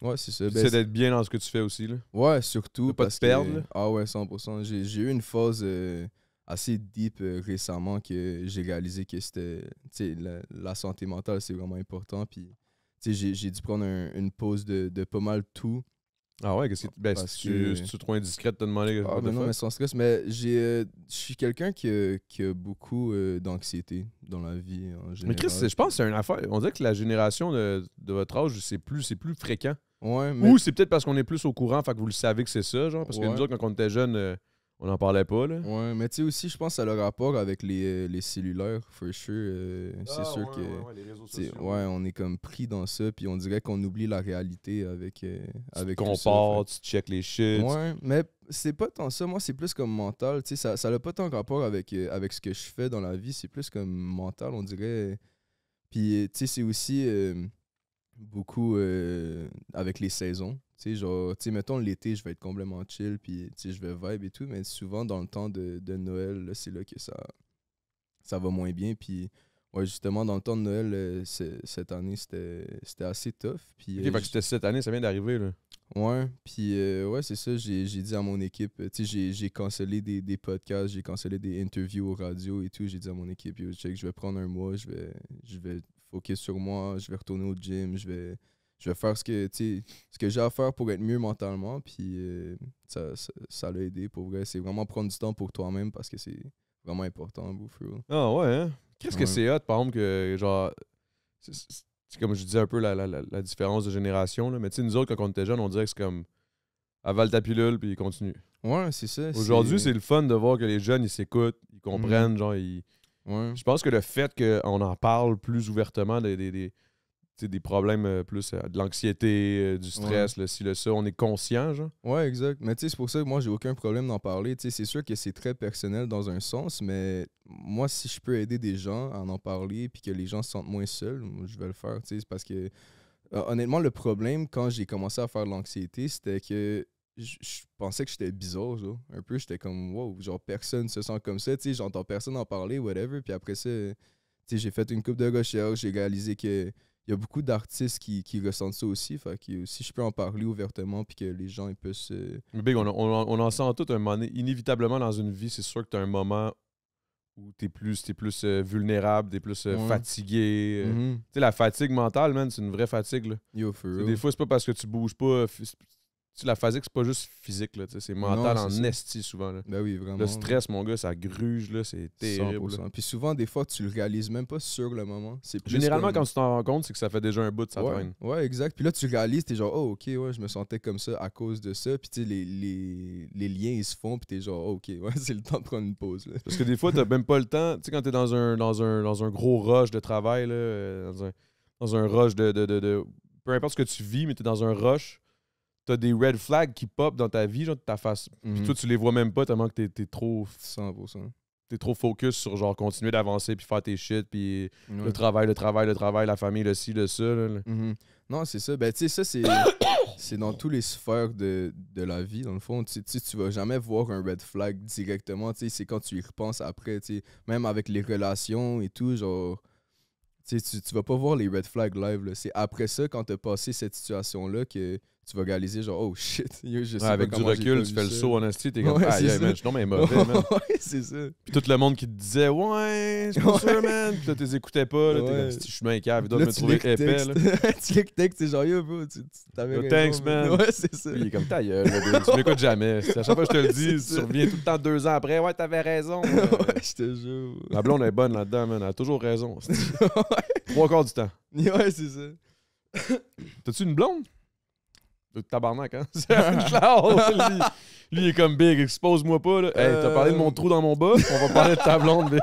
Ouais, ben, c'est d'être bien dans ce que tu fais aussi. Là. Ouais, surtout. pas perdre. Ah ouais, 100%. J'ai eu une phase euh, assez deep euh, récemment que j'ai réalisé que c'était. La, santé mentale, c'est vraiment important. Puis, j'ai dû prendre une pause de, pas mal tout. Ah ouais, qu'est-ce ben, que. tu, tu trop indiscret de te demander. Ah, non, mais sans stress. Mais euh, je suis quelqu'un qui, a beaucoup d'anxiété dans la vie en général. Mais Chris, je pense que c'est une affaire. On dirait que la génération de, de votre âge, c'est plus fréquent. Ou c'est peut-être parce qu'on est plus au courant, fait que vous le savez que c'est ça, genre. Parce que nous quand on était jeunes, euh, on n'en parlait pas, là. Ouais, mais tu sais aussi, je pense que ça a le rapport avec les, euh, les cellulaires, for sure. Euh, c'est ah, sûr que. Les ouais, on est comme pris dans ça, puis on dirait qu'on oublie la réalité avec. tu avec compares, tu check les shit. Ouais, mais c'est pas tant ça. Moi, c'est plus comme mental. Tu sais, ça n'a pas tant rapport avec, avec ce que je fais dans la vie. C'est plus comme mental, on dirait. Puis, tu sais, c'est aussi beaucoup euh, avec les saisons. Tu sais, genre, tu sais, mettons l'été, je vais être complètement chill, puis tu sais, je vais vibe et tout, mais souvent dans le temps de, Noël, c'est là que ça, ça va moins bien. Puis, ouais, justement, dans le temps de Noël, euh, cette année, c'était assez tough. Puis, euh, c'était cette année, ça vient d'arriver, là. Ouais, puis ouais, c'est ça, j'ai dit à mon équipe, tu sais, j'ai cancellé des, podcasts, j'ai cancellé des interviews aux radio. et tout, j'ai dit à mon équipe, je vais prendre un mois, je vais, je vais focus sur moi, je vais retourner au gym, je vais, je vais faire ce que, que j'ai à faire pour être mieux mentalement. Puis euh, ça l'a aidé pour vrai. C'est vraiment prendre du temps pour toi-même parce que c'est vraiment important, Ah ouais, hein? Qu'est-ce que c'est hot, par exemple, que genre. C'est comme je disais un peu la, la, la différence de génération, là. mais tu sais, nous autres, quand on était jeunes, on dirait que c'est comme avale ta pilule puis continue. Ouais, c'est ça. Aujourd'hui, c'est le fun de voir que les jeunes, ils s'écoutent, ils comprennent, mhm. genre, ils je pense que le fait qu'on en parle plus ouvertement des, des, problèmes euh, plus euh, de l'anxiété, euh, du stress, le ci, le ça, on est conscient, genre. Ouais, exact. Mais tu sais, c'est pour ça que moi, j'ai aucun problème d'en parler. Tu sais, c'est sûr que c'est très personnel dans un sens, mais moi, si je peux aider des gens à en parler puis que les gens se sentent moins seuls, je vais le faire. Tu sais, parce que. honnêtement, le problème quand j'ai commencé à faire de l'anxiété, c'était que je pensais que j'étais bizarre, Un peu, j'étais comme, wow, genre, personne se sent comme ça, tu sais, j'entends personne en parler, whatever. Puis après ça, tu j'ai fait une coupe de recherche, j'ai réalisé que y a beaucoup d'artistes qui, ressentent ça aussi. Fait que si je peux en parler ouvertement, puis que les gens, ils peuvent se. Euh, Mais on, en sent tout un moment. Inévitablement, dans une vie, c'est sûr que tu as un moment où tu es plus, plus euh, vulnérable, tu es plus euh, fatigué. Mm-hmm. Tu sais, la fatigue mentale, man, c'est une vraie fatigue. Là. Des fois, c'est pas parce que tu bouges pas tu la physique, c'est pas juste physique, c'est mental en esti souvent. Ben oui, vraiment. Le stress, mon gars, ça gruge, là, c'est terrible. Puis souvent, des fois, tu le réalises même pas sur le moment. C'est Généralement, quand tu t'en rends compte, c'est que ça fait déjà un bout de ça ouais, Ouais, exact. Puis là, tu réalises, t'es genre, oh, ok, ouais, je me sentais comme ça à cause de ça. Puis tu les, les, liens, ils se font, puis t'es genre, oh, ok, ouais, c'est le temps de prendre une pause. Parce que des fois, t'as même pas le temps. Tu sais, quand t'es dans un, dans, un, dans un gros rush de travail, là, euh, dans, un, dans rush de, de, de, Peu importe ce que tu vis, mais t'es dans un rush t'as des red flags qui pop dans ta vie, genre ta face. Puis mhm. toi, tu les vois même pas tellement que t'es es trop. 100%. T'es trop focus sur genre continuer d'avancer puis faire tes shit puis le travail, le travail, le travail, la famille, le ci, le ça. Mhm. Non, c'est ça. Ben, tu sais, ça, c'est dans tous les sphères de, la vie, dans le fond. Tu sais, tu vas jamais voir un red flag directement. Tu sais, c'est quand tu y repenses après, tu sais. Même avec les relations et tout, genre... Tu, sais, tu, vas pas voir les red flags live. C'est après ça, quand tu as passé cette situation-là, que tu vas galiser genre oh shit yo, je sais ouais, avec du recul tu fais le saut en t'es comme ah yeah, je non mais mauvais man ouais, c'est ça puis tout le monde qui te disait ouais c'est pas sûr man puis là t'es écoutais pas là t'es comme petit je suis bien il doit me trouver épais là tu cliques texte c'est genre yo bro tu t'avais thanks man ouais c'est ça il est comme ta gueule tu m'écoutes jamais à chaque fois que je te le dis tu reviens tout le temps deux ans après ouais t'avais raison ouais je te jure la blonde est bonne là-dedans man elle a toujours raison trois quarts du temps ouais c'est ça t'as-tu une blonde tabarnak, hein. C'est un Lui, il est comme big, expose-moi pas. Là. t'as parlé de mon euh. trou dans mon bas, on va parler de ta blonde,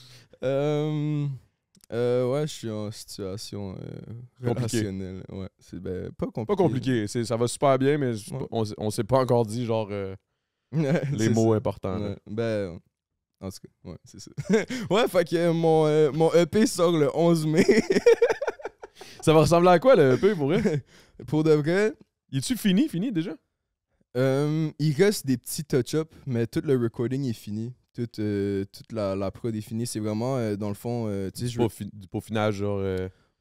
euh, euh, ouais, je suis en situation relationnelle. Ben, pas compliqué. C'est, ça va super bien, mais on, s'est pas encore dit genre les mots importants. Ben, en tout cas, ouais, c'est ça. ouais, fait que mon, mon EP sort le 11 mai. Ça va ressembler à quoi le peu, pour vrai? pour de vrai. il tu fini, fini déjà? Euh, il reste des petits touch-ups, mais tout le recording est fini. Euh, toute, toute la, prod est finie. C'est vraiment, euh, dans le fond. du, je... peaufinage, genre.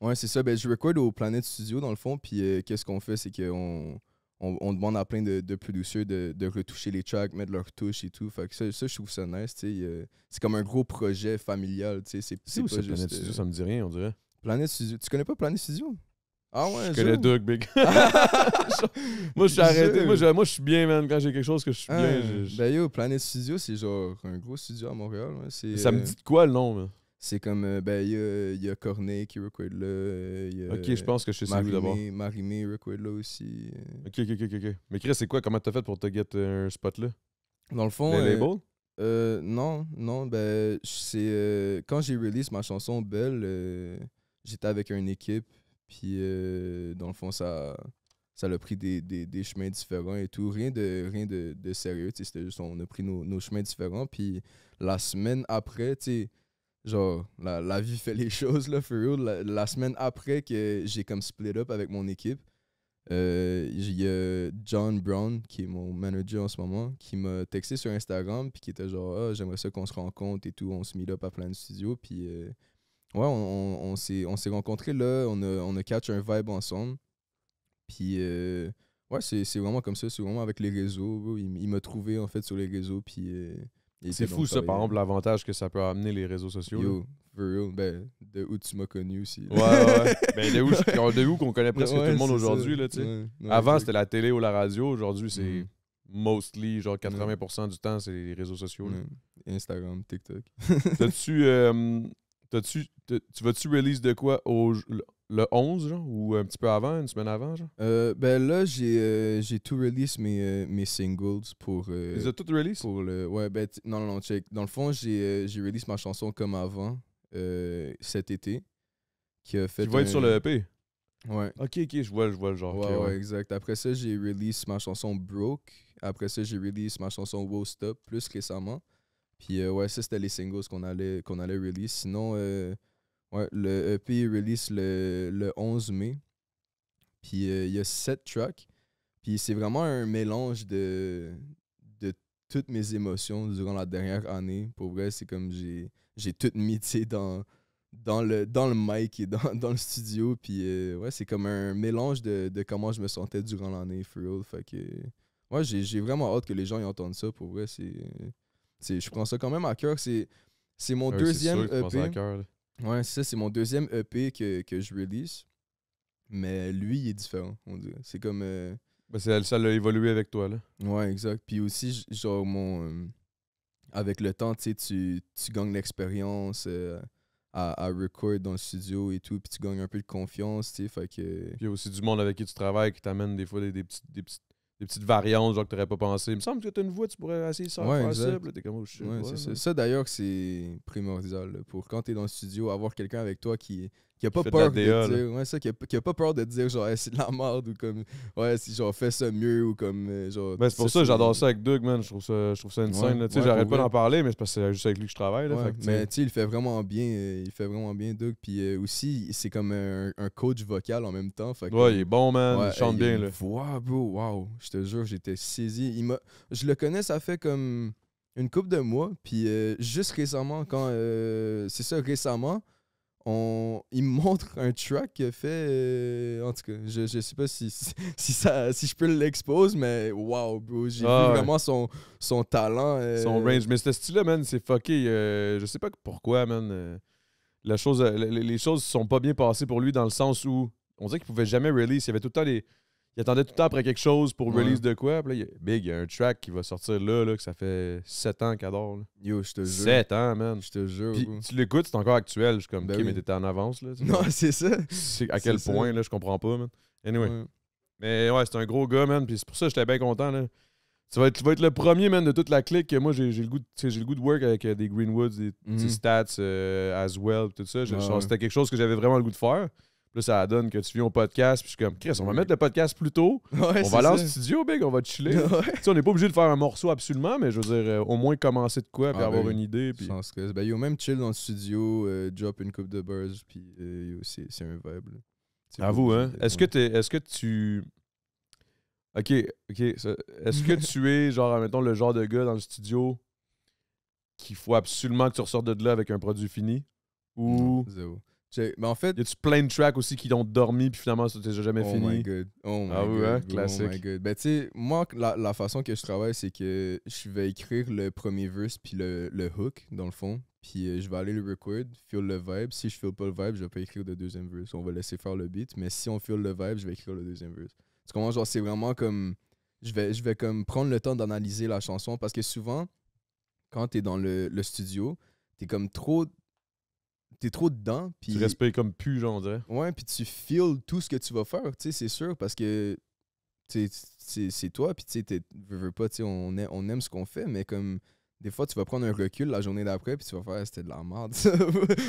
Ouais, c'est ça. Ben, je record au Planet Studio, dans le fond. Puis qu'est-ce qu'on fait? C'est qu'on on, demande à plein de, plus producers de, retoucher les tracks, mettre leurs touches et tout. Fait ça, je trouve ça nice. c'est comme un gros projet familial. C'est pas Planet Studio? Ça me dit rien, on dirait. Planet Studio. Tu connais pas Planet Studio? Ah ouais, je connais Doug Big. moi, je suis arrêté. Moi, je, suis bien, même Quand j'ai quelque chose que je suis bien. Ben yo, Planet Studio, c'est genre un gros studio à Montréal. Ça me euh, dit de quoi le nom, C'est comme, euh, ben, il y a, Corneille qui recueille là. Euh, y a ok, je pense que je sais celui d'abord. Marimé, là aussi. Ok, ok, ok, ok. Mais Chris, c'est quoi? Comment t'as fait pour te get un spot là? Dans le fond. Euh, non, non, ben, c'est. quand j'ai release ma chanson Belle j'étais avec une équipe, puis euh, dans le fond, ça ça a pris des, chemins différents et tout. Rien de, rien de, de sérieux, c'était juste on a pris nos, chemins différents. Puis la semaine après, tu sais, genre, la, vie fait les choses, là, for real. La, semaine après que j'ai comme split up avec mon équipe, euh, il y a John Brown, qui est mon manager en ce moment, qui m'a texté sur Instagram, puis qui était genre, ah, j'aimerais ça qu'on se rencontre et tout, on se meet up à plein de studios, puis... Euh, Ouais, on, on, on s'est rencontrés là, on a, on catch un vibe ensemble. Puis, euh, ouais, c'est vraiment comme ça, c'est vraiment avec les réseaux. Il, m'a trouvé en fait sur les réseaux, puis. Euh, c'est fou ça, par exemple, l'avantage que ça peut amener les réseaux sociaux. ben, de où tu m'as connu aussi. Ouais, ouais. ben, de où, qu'on connaît presque tout le monde aujourd'hui, là, tu sais. Avant, c'était la télé ou la radio, aujourd'hui, c'est. Mm. mostly, genre 80% du temps, c'est les réseaux sociaux. Instagram, TikTok. T'as-tu. Euh, tu vas-tu release de quoi au, le 11, genre, ou un petit peu avant, une semaine avant, genre? Euh, ben là, j'ai, euh, j'ai tout release mes, euh, mes singles pour... Ils ont tout release? Pour le, ouais, ben non, non, non, check. Dans le fond, j'ai, j'ai release ma chanson comme avant cet été, qui a fait... va être sur le EP? Ouais. Ok, ok, je vois, je vois le genre. Ouais, ouais. exact. Après ça, j'ai release ma chanson Broke. Après ça, j'ai release ma chanson wall Stop plus récemment. Puis euh, ouais, ça c'était les singles qu'on allait, qu'on allait release. Sinon, euh, le EP release le, 11 mai. Puis euh, il y a 7 tracks. Puis c'est vraiment un mélange de, de toutes mes émotions durant la dernière année. Pour vrai, c'est comme j'ai, j'ai tout mis dans, dans, le, dans le mic et dans, le studio. Puis ouais, c'est comme un mélange de, comment je me sentais durant l'année, for real. Fait que ouais, j'ai, vraiment hâte que les gens y entendent ça. Pour vrai, c'est je prends ça quand même à cœur. C'est mon deuxième EP. E ouais, ça, c'est mon deuxième EP que, je release. Mais lui, il est différent, on dirait. C'est comme. bah euh, c'est ben, ça l'a évolué avec toi, là. Ouais, exact. Puis aussi, genre, mon. Euh, avec le temps, tu tu gagnes l'expérience euh, à, record dans le studio et tout. Puis tu gagnes un peu de confiance, tu que. Puis il y a aussi du monde avec qui tu travailles qui t'amène des fois des, des, petits, des petites variantes genre que t'aurais pas pensé. Il me semble que t'as une voix, tu pourrais essayer ça, ouais, faire ça. T'es comme, oh, ouais, c'est ça. ça d'ailleurs, c'est primordial pour quand t'es dans le studio, avoir quelqu'un avec toi qui est qui a pas peur de, dire ouais, a, pas peur de dire genre c'est de la merde ou comme ouais si genre fait ça mieux ou comme euh, genre ben, c'est pour ça, que j'adore ça avec Doug man je trouve ça je trouve ça une scène j'arrête pas d'en parler mais c'est parce que c'est juste avec lui que je travaille mais tu il fait vraiment bien euh, il fait vraiment bien Doug puis euh, aussi c'est comme un, coach vocal en même temps fait ouais il est bon man il chante bien là ah, wow bro je te jure j'étais saisi il je le connais ça fait comme une coupe de mois puis juste récemment quand c'est ça récemment il me montre un truck qu'il a fait. Euh, en tout cas, je, ne sais pas si, si, ça, si je peux l'exposer, mais wow, bro. J'ai vu ah vraiment son, son talent. Euh, son range. Mais ce style-là, man, c'est fucké. Euh, je sais pas pourquoi, man. la chose, les, choses choses sont pas bien passées pour lui dans le sens où on dirait qu'il pouvait jamais release. Il y avait tout le temps des il attendait tout le temps après quelque chose pour release de quoi. Puis là, Big, il y a un track qui va sortir là, là que ça fait 7 ans qu'adore. Yo, je te jure. 7 ans, man. Je te jure. Puis, tu l'écoutes, c'est encore actuel. Je suis comme, ben OK, mais t'étais en avance. Là, non, c'est ça. à quel point, là, je comprends pas, man. Anyway. Mais ouais, c'est un gros gars, man. Puis c'est pour ça que j'étais bien content, là. Tu vas, être, tu vas être le premier, man, de toute la clique. Moi, j'ai le goût de, le goût de work avec euh, des Greenwoods, des, mhm. stats, Aswell, euh, as well, tout ça. C'était quelque chose que j'avais vraiment le goût de faire. Là, ça donne que tu viens au podcast, puis je suis comme, Chris, on va mm. mettre le podcast plus tôt. on va aller en studio, Big, on va chiller. on n'est pas obligé de faire un morceau absolument, mais je veux dire, euh, au moins commencer de quoi, puis ah, avoir ben une idée. Puis... Sans Ben, même chill dans le studio, euh, drop une coupe de buzz, puis aussi euh, c'est un vibe. À vous, hein. Est-ce que, tu est que tu. Ok, ok. Est-ce que tu es, genre, mettons, le genre de gars dans le studio qu'il faut absolument que tu ressortes de là avec un produit fini? Ou. Mais en fait. Y a-tu plein de tracks aussi qui ont dormi, puis finalement, ça t'es jamais oh fini? My God. Oh ah ouais, hein? oh classique. Oh my God. Ben, tu sais, moi, la, façon que je travaille, c'est que je vais écrire le premier verse, puis le, hook, dans le fond. Puis euh, je vais aller le record, feel le vibe. Si je feel pas le vibe, je vais pas écrire le deuxième verse. On va laisser faire le beat, mais si on feel le vibe, je vais écrire le deuxième verse. Tu comprends? Genre, c'est vraiment comme. Je vais, je vais comme prendre le temps d'analyser la chanson parce que souvent, quand t'es dans le, le studio, t'es comme trop t'es trop dedans. Pis... Tu respectes comme plus, genre, on Ouais, puis tu «feel» tout ce que tu vas faire, tu sais, c'est sûr, parce que c'est toi, puis tu sais, veux pas, tu sais, on, aime, on aime ce qu'on fait, mais comme des fois, tu vas prendre un recul la journée d'après, puis tu vas faire, c'était de la merde,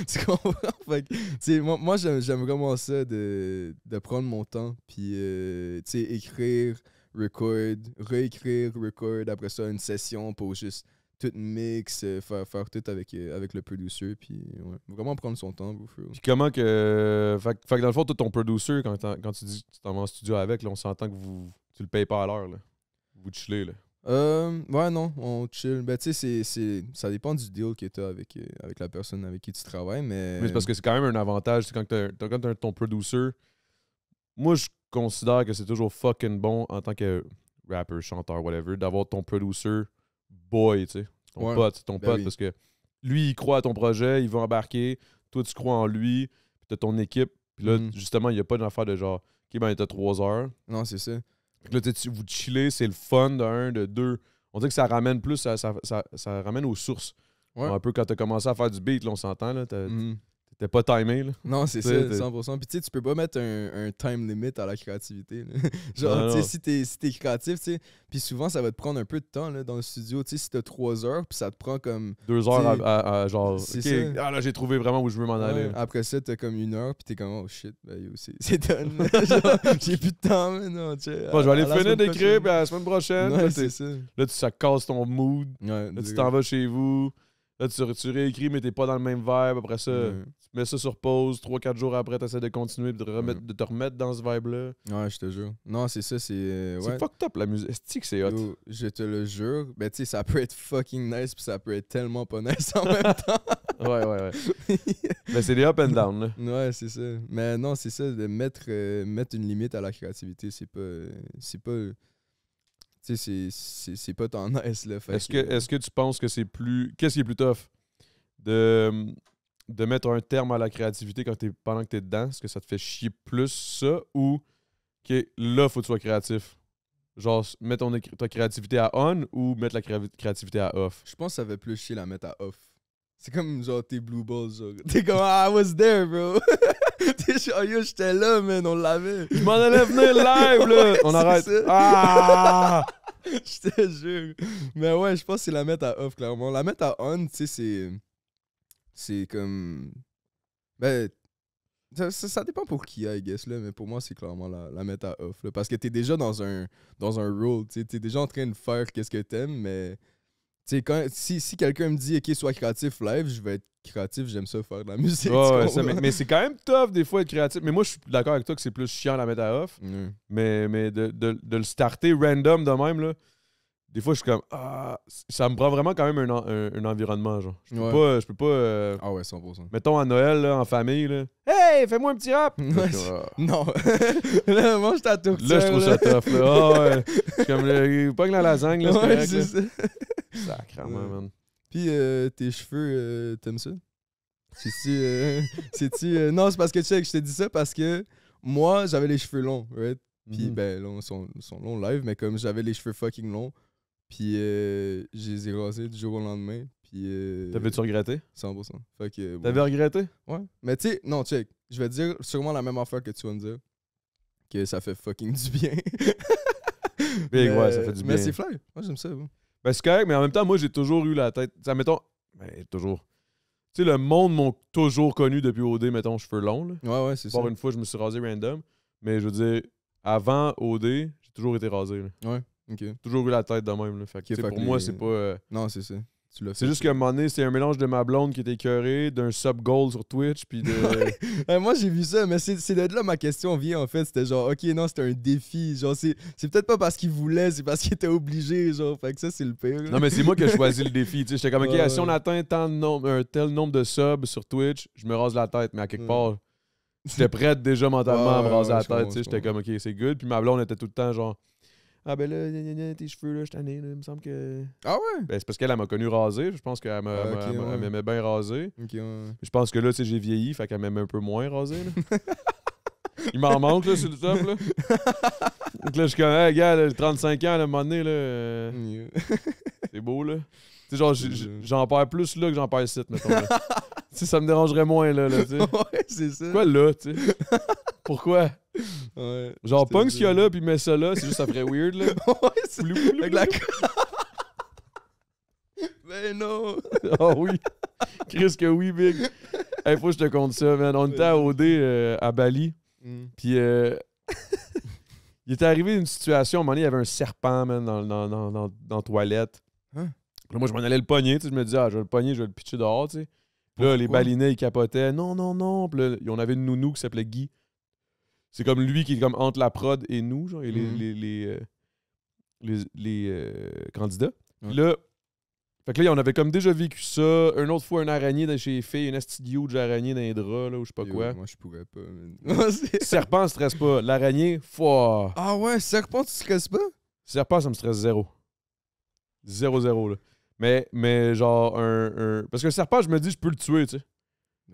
tu comprends? Fait que, moi, moi j'aime vraiment ça de, prendre mon temps, puis, euh, tu sais, écrire, record, réécrire, record, après ça, une session pour juste tout mix, euh, faire, tout avec, euh, avec le producer. Puis ouais, vraiment prendre son temps. Puis comment que. Fait, que dans le fond, ton producer, quand, quand tu dis que tu t'en vas en studio avec, là, on s'entend que vous, tu le payes pas à l'heure. Vous chillez. Là. Euh, ouais, non, on chill. Ben, tu sais, ça dépend du deal que tu as avec, avec la personne avec qui tu travailles. Mais, c'est parce que c'est quand même un avantage. Quand tu ton producer, moi, je considère que c'est toujours fucking bon en tant que rapper, chanteur, whatever, d'avoir ton producer boy, tu sais, ton pote, ton ben pote, parce que lui, il croit à ton projet, il veut embarquer, toi, tu crois en lui, puis t'as ton équipe, puis là, mm. justement, il n'y a pas une de genre, OK, ben, t'as trois heures. Non, c'est ça. là, tu, vous chillez, c'est le fun de un, de deux. On dit que ça ramène plus, ça, ramène aux sources. Un peu quand t'as commencé à faire du beat, là, on s'entend, là, t'es pas timé. Là. Non, c'est ça, 100%. Puis tu sais, tu peux pas mettre un, un, time limit à la créativité. Genre, tu sais, si t'es si créatif, tu sais. Puis souvent, ça va te prendre un peu de temps là, dans le studio. Tu sais, si t'as trois heures, puis ça te prend comme. Deux heures à, genre. ah là, j'ai trouvé vraiment où je veux m'en aller. Après ça, t'as comme une heure, puis t'es comme, oh shit, ben, c'est done. j'ai plus de temps, mais non, tu sais. Bon, je vais aller finir d'écrire, puis à la semaine prochaine. c'est là, ça. là, tu ça casse ton mood. là, tu t'en vas chez vous. Là, tu, tu réécris, mais t'es pas dans le même vibe. Après ça, tu mets ça sur pause. 3-4 jours après, t'essaies de continuer de, de te remettre dans ce vibe-là. Ouais, je te jure. Non, c'est ça, c'est. Euh, c'est fucked up la musique. cest c'est hot? je te le jure. mais ben, tu sais, ça peut être fucking nice, puis ça peut être tellement pas nice en même temps. ouais, ouais, ouais. mais ben, c'est des up and down, là. Ouais, c'est ça. Mais non, c'est ça, de mettre, euh, mettre une limite à la créativité, c'est pas. Euh, c'est pas tu sais, c'est pas ton S, fait. Est-ce que, que tu penses que c'est plus. Qu'est-ce qui est plus tough de, de mettre un terme à la créativité quand pendant que t'es dedans Est-ce que ça te fait chier plus ça ou. que là, faut que tu sois créatif genre mettre ta créativité à on ou mettre la créativité à off? Je pense que ça va plus chier la mettre à off. C'est comme genre tes blue balls, genre. T'es comme ah, I was there, bro. T'es joyeux, j'étais là, man, on l'avait. Je m'en allais venir live, là. on arrête. Ah! je te jure. Mais ouais, je pense que c'est la mettre à off, clairement. La mettre à on, tu sais, c'est. C'est comme. Ben. Ça, dépend pour qui, I guess, là, mais pour moi, c'est clairement la, la mettre à off. Là, parce que t'es déjà dans un, dans un role, tu sais, t'es déjà en train de faire qu'est-ce que t'aimes, mais quand, si, si quelqu'un me dit, OK, sois créatif live, je vais être créatif, j'aime ça faire de la musique. mais, c'est quand même tough des fois être créatif. Mais moi, je suis d'accord avec toi que c'est plus chiant la mettre à off. Mais, mais de, de, le starter random de même, là, des fois, je suis comme, ah, ça me prend vraiment quand même un, un, environnement. genre. Je peux pas. peux pas euh, ah ouais, 100%. Mettons à Noël, là, en famille, là, hey, fais-moi un petit rap. Ah. non. là, mange ta tourtière! » Là, je trouve ça tough. Là. Ah, ouais. comme, pas que la lasagne. Là, ouais, c'est ça. Sacrement, man. Puis euh, tes cheveux, euh, t'aimes ça? C'est-tu. Euh, c'est-tu. non, c'est parce que, check, je t'ai dit ça parce que moi, j'avais les cheveux longs, right? Puis, mm-hmm. ben, ils sont, sont, longs live, mais comme j'avais les cheveux fucking longs, puis je les ai rasés du jour au lendemain. Puis. T'avais-tu regretté? 100%. Fait que. T'avais regretté? Ouais. Mais, tu sais, non, check. Je vais dire sûrement la même affaire que tu vas me dire. Que ça fait fucking du bien. mais, ouais, ça fait du bien. Mais c'est fly. Moi, j'aime ça. Ben, c'est correct, mais en même temps, moi, j'ai toujours eu la tête. Ça, mettons. Ben, toujours. Tu sais, le monde m'a toujours connu depuis OD, mettons, cheveux longs. Là. Ouais, ouais, c'est ça. Par une fois, je me suis rasé random. Mais je veux dire, avant OD, j'ai toujours été rasé. Ouais, ok. Toujours eu la tête de même. Là. Fait pour moi, c'est pas. Euh, non, c'est ça. C'est juste que un moment c'est un mélange de ma blonde qui était écœurée, d'un sub goal sur Twitch, puis de. Moi, j'ai vu ça, mais c'est de là ma question vient en fait. C'était genre, ok, non, c'était un défi. Genre, c'est peut-être pas parce qu'il voulait, c'est parce qu'il était obligé. fait que ça, c'est le pire. Non, mais c'est moi qui ai choisi le défi. Tu j'étais comme, ok, si on atteint un tel nombre de subs sur Twitch, je me rase la tête, mais à quelque part, j'étais prête déjà mentalement à me raser la tête. j'étais comme, ok, c'est good. Puis ma blonde était tout le temps genre. Ah ben là, tes cheveux là, je t'en il me semble que. Ah ouais? Ben c'est parce qu'elle m'a connu rasé. Je pense qu'elle ah, m'aimait bien rasé. Je pense que là, tu sais, j'ai vieilli, fait qu'elle m'aime un peu moins rasé. il m'en manque là sur le top là. Donc là, je suis comme gars, j'ai 35 ans, à un moment donné, là, euh, c'est beau là sais, genre, j'en perds plus là que j'en perds ici, mettons. tu ça me dérangerait moins, là, là tu ouais, c'est ça. Pourquoi là, tu sais? Pourquoi? Ouais, genre, punk ce qu'il y a là, puis mets ça là, c'est juste, ça ferait weird, là. ouais, c'est... Avec la... Ben non! Ah oh, oui! Chris, que oui, Big! Hey, faut que je te conte ça, man. On était à OD euh, à Bali. Hmm. Puis euh, il était arrivé une situation, à un moment donné, il y avait un serpent, man, dans, dans, dans, dans, dans la toilette. Hein? moi, je m'en allais le pogner, je me disais, ah, je vais le pogner, je vais le pitcher dehors, tu sais. Là, les balinets, ils capotaient. Non, non, non. Puis là, on avait une nounou qui s'appelait Guy. C'est comme lui qui est comme entre la prod et nous, genre, et les, mhm. les, les, euh, les, euh, candidats. là, fait que là, on avait comme déjà vécu ça. Une autre fois, un araignée dans chez les filles, une astidio de araignée dans les draps, là, ou je sais pas quoi. Moi, je pourrais pas. serpent, ne stresse pas. L'araignée, fois Ah ouais, serpent, tu stresses pas? Serpent, ça me stresse zéro. Zéro, zéro, là. Mais, mais genre, un, Parce que serpent, je me dis, je peux le tuer, tu sais.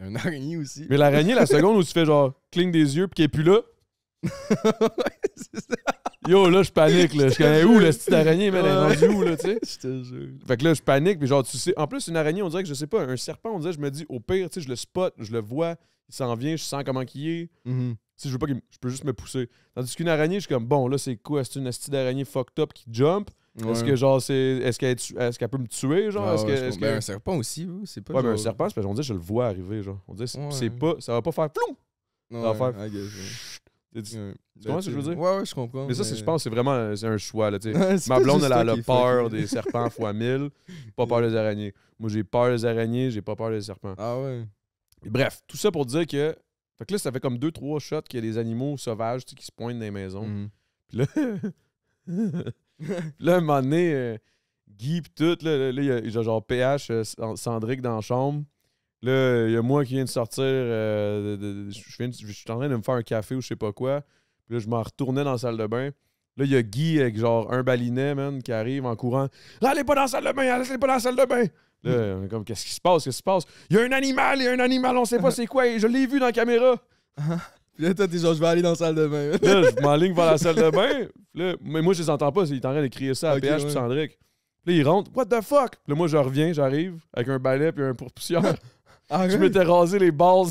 Un araignée aussi. Mais l'araignée, la seconde où tu fais genre, cling » des yeux, puis qu'elle est plus là. Yo, là, je panique, là. Je connais où, la petite araignée, mais elle est où, là, tu sais? Je te jure. Fait que là, je panique, mais genre, tu sais. En plus, une araignée, on dirait que je sais pas, un serpent, on dirait, je me dis, au pire, tu sais, je le spot, je le vois, il s'en vient, je sens comment qu'il est. Mm-hmm. Si je veux pas qu'il. Je peux juste me pousser. Tandis qu'une araignée, je suis comme, bon, là, c'est quoi? C'est une petite araignée fucked up qui jump. Est-ce que genre c'est. Est-ce qu'elle est peut me tuer, genre? Ah est que, ben, un serpent aussi, c'est pas. Ouais, un serpent, c'est parce qu'on dit je le vois arriver, genre. On dit c'est pas. Ça va pas faire plomb! Ça va faire. Tu comprends ce que je veux dire? Ouais, ouais, je comprends. Mais, ça, je pense, c'est vraiment un choix. Là, Ma blonde, elle a peur des serpents fois 1000, pas peur des araignées. Moi, j'ai peur des araignées, j'ai pas peur des serpents. Ah ouais. bref, tout ça pour dire que. Fait que là, ça fait comme 2-3 shots qu'il y a des animaux sauvages qui se pointent dans les maisons. Mhm. Puis là. là, un moment donné, euh, Guy pis tout, là, il y, a genre PH, Cendric euh, dans la chambre. Là, il y a moi qui viens de sortir, euh, je suis en train de me faire un café ou je sais pas quoi. Puis là, je m'en retournais dans la salle de bain. Là, il y a Guy avec genre un balinet, man, qui arrive en courant. Là, Allez pas dans la salle de bain, allez pas dans la salle de bain. Là, mm. on est comme, qu'est-ce qui se passe, qu'est-ce qui se passe? Il y a un animal, il y a un animal, on sait pas c'est quoi, je l'ai vu dans la caméra. Uh-huh. Puis là, toi, t'es genre, je vais aller dans la salle de bain. là, je m'enligne vers la salle de bain. mais moi, je les entends pas. Ils sont en train de crier ça à BH PH Sandrick. puis Là, ils rentrent. What the fuck? là, moi, je reviens, j'arrive avec un balai puis un pourpoussière. Ah, je m'étais rasé les balles.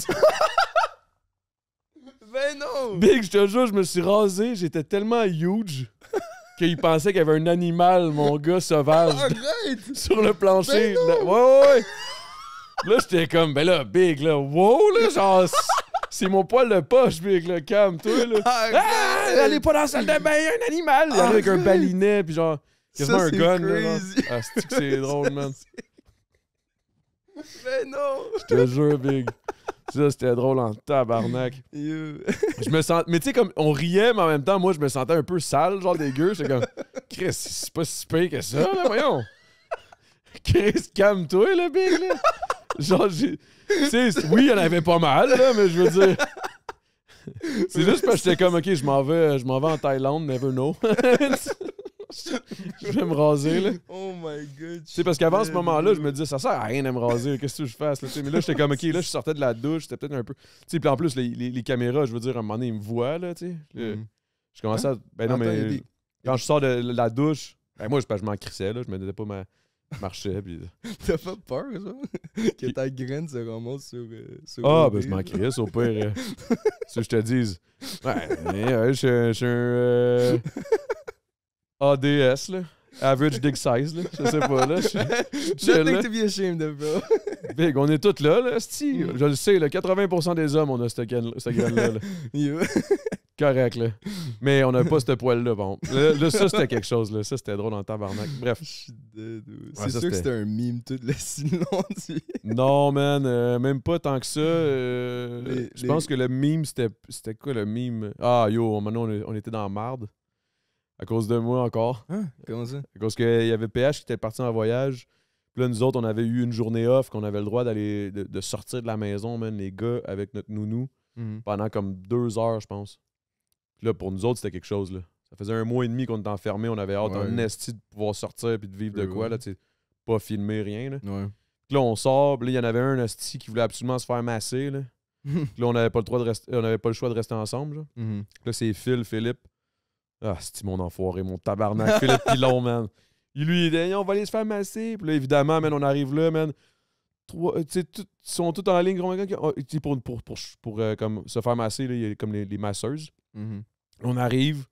ben non! Big, je te jure, je me suis rasé. J'étais tellement huge qu'il pensait qu'il y avait un animal, mon gars, sauvage. Sur le plancher. Ben ouais, ouais, ouais. là, j'étais comme, ben là, Big, là, wow, là, genre c'est mon poil de poche, Big, le cam toi, là. Ah, ah elle pas dans la salle bain, il y a un animal! Ah, avec un balinet, puis genre, quasiment un gun, là. Ah, c'est que c'est drôle, man. Mais ben non! Je te jure, Big. Ça, c'était drôle en tabarnak. je me sens... Mais tu sais, comme on riait, mais en même temps, moi, je me sentais un peu sale, genre dégueu. c'est comme, Chris, c'est pas si pire que ça, là, voyons. Chris, calme-toi, le Big, là. Genre, j'ai. oui, il y en avait pas mal, là, mais je veux dire. C'est juste parce que j'étais comme, ok, je m'en vais, je m'en vais en Thaïlande, never know. je vais me raser, là. Oh my god. C'est parce qu'avant ce moment-là, je me disais, ça sert à rien de me raser, qu'est-ce que je fasse, là, Mais là, j'étais comme, ok, là, je sortais de la douche, c'était peut-être un peu. Tu sais, puis en plus, les, caméras, je veux dire, à un moment donné, ils me voient, là, tu sais. Mm-hmm. Je commençais à. Ben non, mais. Quand je sors de la douche, ben moi, je, je m'en crissais, là, je me donnais pas ma marchait. Puis... T'as pas peur, ça? que ta graine se remonte euh, sur. ah, ben je m'en c'est au pire. Euh, si je te dis... Ouais, ouais je suis un. ADS, euh, là. Average dick size, là. Je sais pas, là. Je think to be ashamed of, bro. Big, on est tous là, là, Steve mm. Je le sais, là, 80% des hommes, on a cette graine-là. Là. Correct, là. Mais on n'a pas ce poil-là, bon. le ça, c'était quelque chose, là. Ça, c'était drôle en tabarnak. Bref. c'est sûr que c'était un mime tout le sinon. non, man. Euh, même pas tant que ça. Euh, je pense que le mime, c'était... C'était quoi, le mime? Ah, yo, maintenant, on, était dans la marde. À cause de moi, encore. Hein? Comment ça? À cause qu'il y avait PH qui était parti en voyage. Puis là, nous autres, on avait eu une journée off, qu'on avait le droit d'aller... De, sortir de la maison, man, les gars, avec notre nounou. Mhm. Pendant comme deux heures, je pense. Là, pour nous autres, c'était quelque chose. Là. Ça faisait un mois et demi qu'on était enfermés, on avait hâte un esti de pouvoir sortir puis de vivre de quoi. Là, pas filmer, rien. Là. là, on sort, là, il y en avait un esti qui voulait absolument se faire masser. Là, là on n'avait pas, le droit de rester, on avait pas le choix de rester ensemble. Mm-hmm. Là, c'est Phil, Philippe. Ah, c'est mon enfoiré, mon tabarnak, Philippe Pilon, man. Il lui, dit, on va aller se faire masser. là, évidemment, on arrive là, man. Euh, sont tous en ligne. Oh, pour, pour, pour, euh, comme, se faire masser, il y a comme les, masseuses. Mm-hmm. On arrive.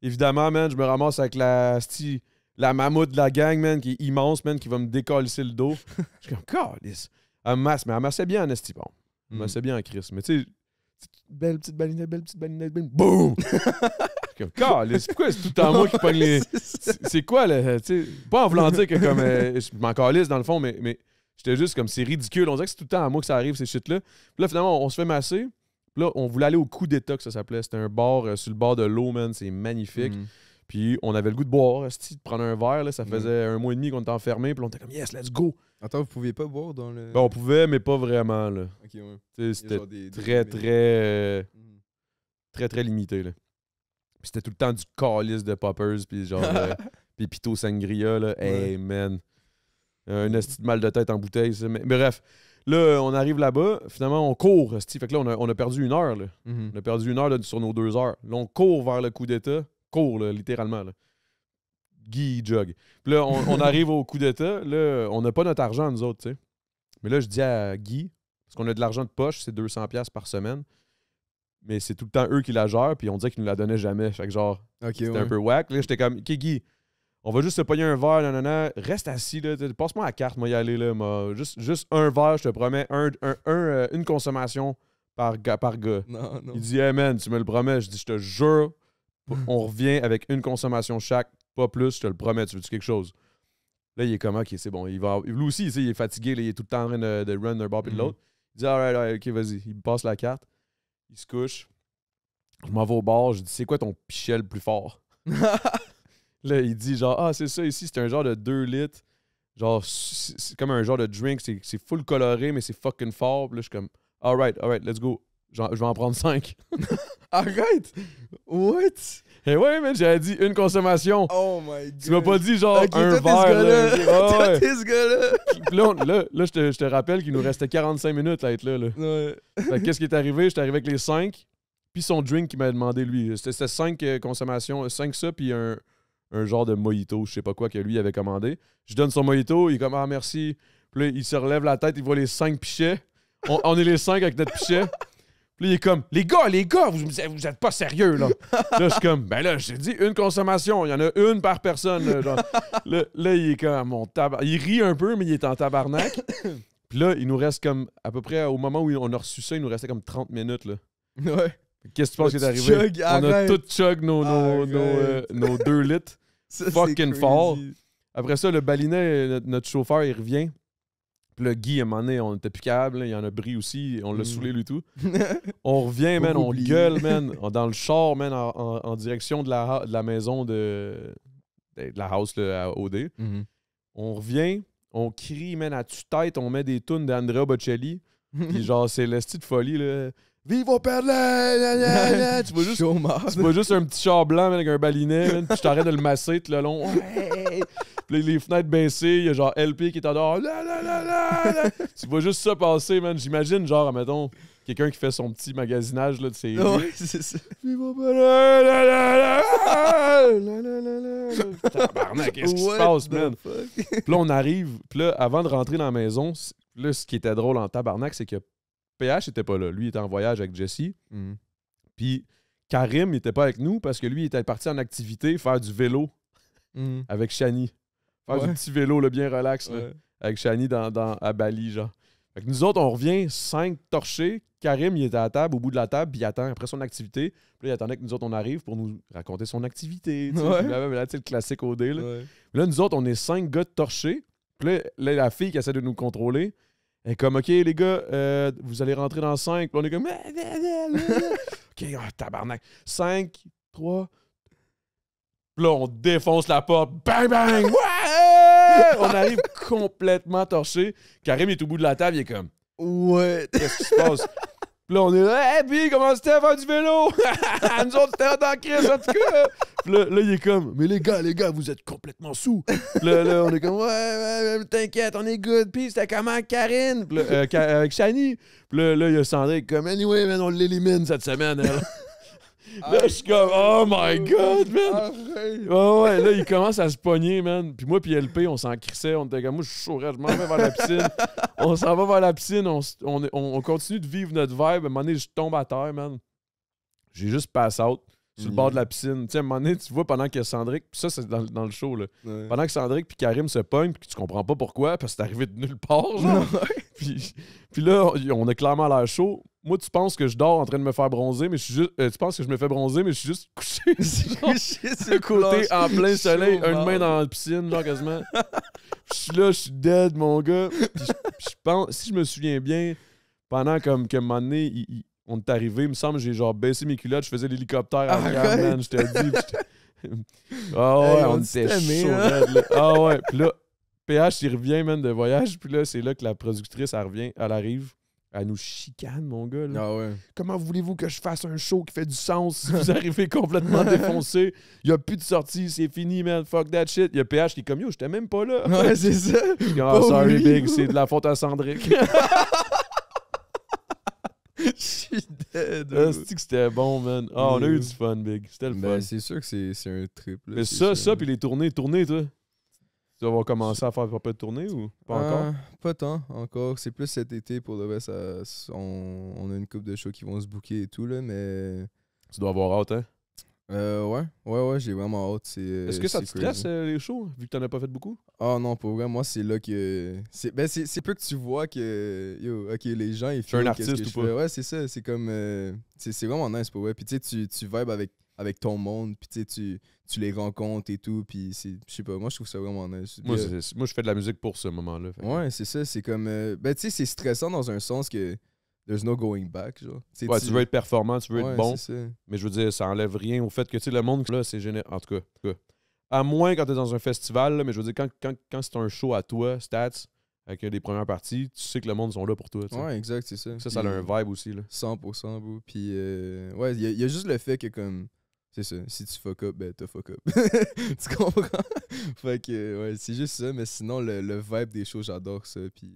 Évidemment, man, je me ramasse avec la, sti, la mammouth de la gang, man, qui est immense, man, qui va me décoller le dos. je suis comme, Calisse! » Elle masse, mais elle massait bien en esti, bon. Elle hmm. massait bien en Chris. Mais tu sais, belle petite balinette, belle petite balinette, Je boum! comme, Calisse! » pourquoi c'est tout le temps moi qui pogne les. C'est quoi, là? sais pas en voulant dire que comme. Euh, je m'en calisse dans le fond, mais, mais j'étais juste comme, c'est ridicule. On dirait que c'est tout le temps à moi que ça arrive, ces shit-là. Puis là, finalement, on se fait masser. Là, on voulait aller au coup d'État, que ça s'appelait. C'était un bar euh, sur le bord de l'eau, man. C'est magnifique. Mm. Puis on avait le goût de boire, de prendre un verre. Là, ça mm. faisait un mois et demi qu'on était enfermé. Puis on était comme, yes, let's go. Attends, vous pouviez pas boire dans le. Ben, on pouvait, mais pas vraiment. Là. C'était très, très, euh, mm. très, très limité. Là. Puis c'était tout le temps du calice de poppers. Puis genre, euh, puis Pito Sangria. Là. Hey, man. Un esti de mal de tête en bouteille. Mais, bref. Là, on arrive là-bas. Finalement, on court. Steve. Fait que là, on a, perdu une heure. On a perdu une heure mhm. sur nos deux heures. Là, on court vers le coup d'État. Court, littéralement. Guy jug. Puis là, on, arrive au coup d'État. Là, on n'a pas notre argent, nous autres, tu sais. Mais là, je dis à Guy, parce qu'on a de l'argent de poche, c'est 200$ par semaine. Mais c'est tout le temps eux qui la gèrent, puis on dit qu'ils ne la donnaient jamais. Fait que genre, c'était un peu whack. Là, j'étais comme, OK, Guy, on va juste se pogner un verre, nanana. Reste assis, là. Passe-moi la carte, moi, y aller, là. Juste, juste un verre, je te promets. Un, euh, une consommation par gars. Par gars. Il dit, hey man, tu me le promets. Je dis, je te jure, on revient avec une consommation chaque, pas plus, je te le promets. Tu veux-tu quelque chose? Là, il est comme, ok, c'est bon. Il va... Lui aussi, il, est fatigué, il est tout le temps en train de, runner run d'un et de l'autre. Mhm. Il dit, alright, right, ok, vas-y. Il passe la carte. Il se couche. Je m'en vais au bar. Je dis, c'est quoi ton pichel le plus fort? Là, il dit genre, ah, c'est ça ici, c'est un genre de 2 litres. Genre, c'est comme un genre de drink, c'est full coloré, mais c'est fucking fort. là, je suis comme, alright, alright, let's go. Je vais en prendre 5. Arrête! What? Et eh ouais, mais j'avais dit une consommation. Oh my god. Tu m'as pas dit genre un verre. Là. Là. ce gars là, là, là, je te, rappelle qu'il nous restait 45 minutes à être là. là. Qu'est-ce qui est arrivé? J'étais arrivé avec les 5, puis son drink qu'il m'a demandé lui. C'était 5 euh, consommations, 5 euh, ça, puis un, un genre de mojito, je sais pas quoi, que lui avait commandé. Je donne son mojito, il est comme Ah, merci. Puis là, il se relève la tête, il voit les cinq pichets. On, est les cinq avec notre pichet. Puis là, il est comme Les gars, les gars, vous, vous êtes pas sérieux, là. là, je suis comme Ben là, j'ai dit une consommation, il y en a une par personne. Là, là, il est comme Mon tabac Il rit un peu, mais il est en tabarnak. Puis là, il nous reste comme à peu près au moment où on a reçu ça, il nous restait comme 30 minutes, là. Ouais. Qu'est-ce que tu penses qui est arrivé? on a tout chug nos, nos, euh, nos, deux litres. fucking fort. Après ça, le balinet, euh, notre, chauffeur, il revient. Puis le Guy, à un moment donné, on était plus il y en a bris aussi. On l'a hmm. saoulé, lui, tout. on revient, man. On gueule, man. Dans le char, man, en, direction de la, de la maison de, de la house là, à OD. Hmm. On revient. On crie, man, à tue-tête. On met des tunes d'Andrea Bocelli. Puis genre, c'est l'esti de folie, là. Vive au Père Tu vois juste, tu juste un petit char blanc avec un balinet, man, puis je t'arrête de le masser tout le long. les, fenêtres baissées, il y a genre LP qui est en dehors. tu vois juste ça passer, man. J'imagine, genre, mettons, quelqu'un qui fait son petit magasinage là, de ses. Vive au Père Tabarnak, qu'est-ce qui se passe, man? Puis là, on arrive, puis là, avant de rentrer dans la maison, là, ce qui était drôle en tabarnak, c'est que PH n'était pas là. Lui, il était en voyage avec Jesse. Mm. Puis Karim n'était pas avec nous parce que lui, il était parti en activité faire du vélo mm. avec Shani. Faire un du petit vélo le bien relax avec Shani dans, à Bali, genre. nous autres, on revient, cinq torchés. Karim, il était à table, au bout de la table, puis il attend après son activité. Puis là, il attendait que nous autres, on arrive pour nous raconter son activité. Tu là, c'est le classique au Là. là. nous autres, on est cinq gars torchés. Puis là, la fille qui essaie de nous contrôler, elle comme, OK, les gars, euh, vous allez rentrer dans 5. Puis on est comme, OK, ah, tabarnak. 5, 3. Puis là, on défonce la porte. Bang, bang. Ouais! on arrive complètement torché. Karim est au bout de la table. Il est comme, Ouais. Qu'est-ce qui se passe? Puis là, on est là, hey, puis comment c'était à faire du vélo? Nous autres, c'était dans crise, en tout cas. Puis là, il est comme, mais les gars, les gars, vous êtes complètement sous. Puis là, là, on est comme, ouais, t'inquiète, on est good. Puis c'était comment Karine? Puis euh, avec Shani. Puis là, il y a Sandré comme, anyway, man, on l'élimine cette semaine. Là, je suis comme, oh my god, man! Ouais, ouais, là, il commence à se pogner, man. Puis moi, puis LP, on s'en crissait. On était comme, moi, je suis chaud, je m'en vais vers la piscine. on s'en va vers la piscine, on, on, continue de vivre notre vibe. À un moment donné, je tombe à terre, man. J'ai juste pass out sur le mhm. bord de la piscine. Tu sais, à un moment donné, tu vois, pendant que Sandrick, ça, c'est dans, dans, le show, là. Pendant que Sandrick puis Karim se pognent, puis tu comprends pas pourquoi, parce que c'est arrivé de nulle part, genre. puis, là, on a clairement à l'air chaud. Moi, tu penses que je dors en train de me faire bronzer, mais je suis juste. Euh, tu penses que je me fais bronzer, mais je suis juste couché. sur côté en plein soleil, une main dans la piscine, genre quasiment. je suis là, je suis dead, mon gars. Puis je, pense, si je me souviens bien, pendant comme que un moment donné, on est arrivé, il me semble, j'ai genre baissé mes culottes, je faisais l'hélicoptère à ah, la je t'ai dit... Ah ouais, on, on était chaud. Hein. Ah ouais, puis là, PH, il revient, man, de voyage. Puis là, c'est là que la productrice, elle revient, elle arrive. Elle nous chicane, mon gars. Ah ouais. Comment voulez-vous que je fasse un show qui fait du sens si vous arrivez complètement défoncé? Il n'y a plus de sortie, c'est fini, man. Fuck that shit. Il y a PH qui est comme yo, j'étais même pas là. Ouais, c'est ça. Oh, sorry, Big, c'est de la faute à Cendric. Je suis dead. Ah, c'était bon, man. Oh, on a eu du fun, Big. C'était le ben, fun. C'est sûr que c'est un triple mais ça, ça, puis les tournées, tournées, toi. Tu dois avoir commencé à faire peu de tournée ou pas euh, encore? Pas tant, encore. C'est plus cet été pour le reste. on, a une coupe de shows qui vont se bouquer et tout, là, mais. Tu dois avoir hâte, hein? Euh, ouais, ouais, ouais, j'ai vraiment hâte. Euh, Est-ce que ça te stresse euh, les shows, vu que t'en as pas fait beaucoup? Ah non, pour vrai, moi, c'est là que. C'est, ben, c'est, peu que tu vois que. Yo, ok, les gens, ils font. un artiste ou pas? Ouais, c'est ça. C'est comme. c'est, vraiment nice pour vrai. Puis tu sais, tu vibes avec avec ton monde, puis tu, tu les rencontres et tout, puis je sais pas, moi je trouve ça vraiment Moi, je fais de la musique pour ce moment-là. Ouais, c'est ça, c'est comme, euh, ben tu sais, c'est stressant dans un sens que there's no going back, genre. Ouais, tu... veux être performant, tu veux être bon, mais je veux dire, ça enlève rien au fait que, tu sais, le monde, là, c'est génial, en tout cas, À moins quand t'es dans un festival, mais je veux dire, quand, quand, quand c'est un show à toi, stats, avec des premières parties, tu sais que le monde sont là pour toi. Ouais, exact, c'est ça. Ça, ça a un vibe aussi. Là. 100%. vous, Puis, euh, ouais, il y, a juste le fait que, comme, c'est ça. Si tu fuck up, ben t'as fuck up. tu comprends? fait que, ouais, c'est juste ça. Mais sinon, le, le vibe des shows, j'adore ça. Puis,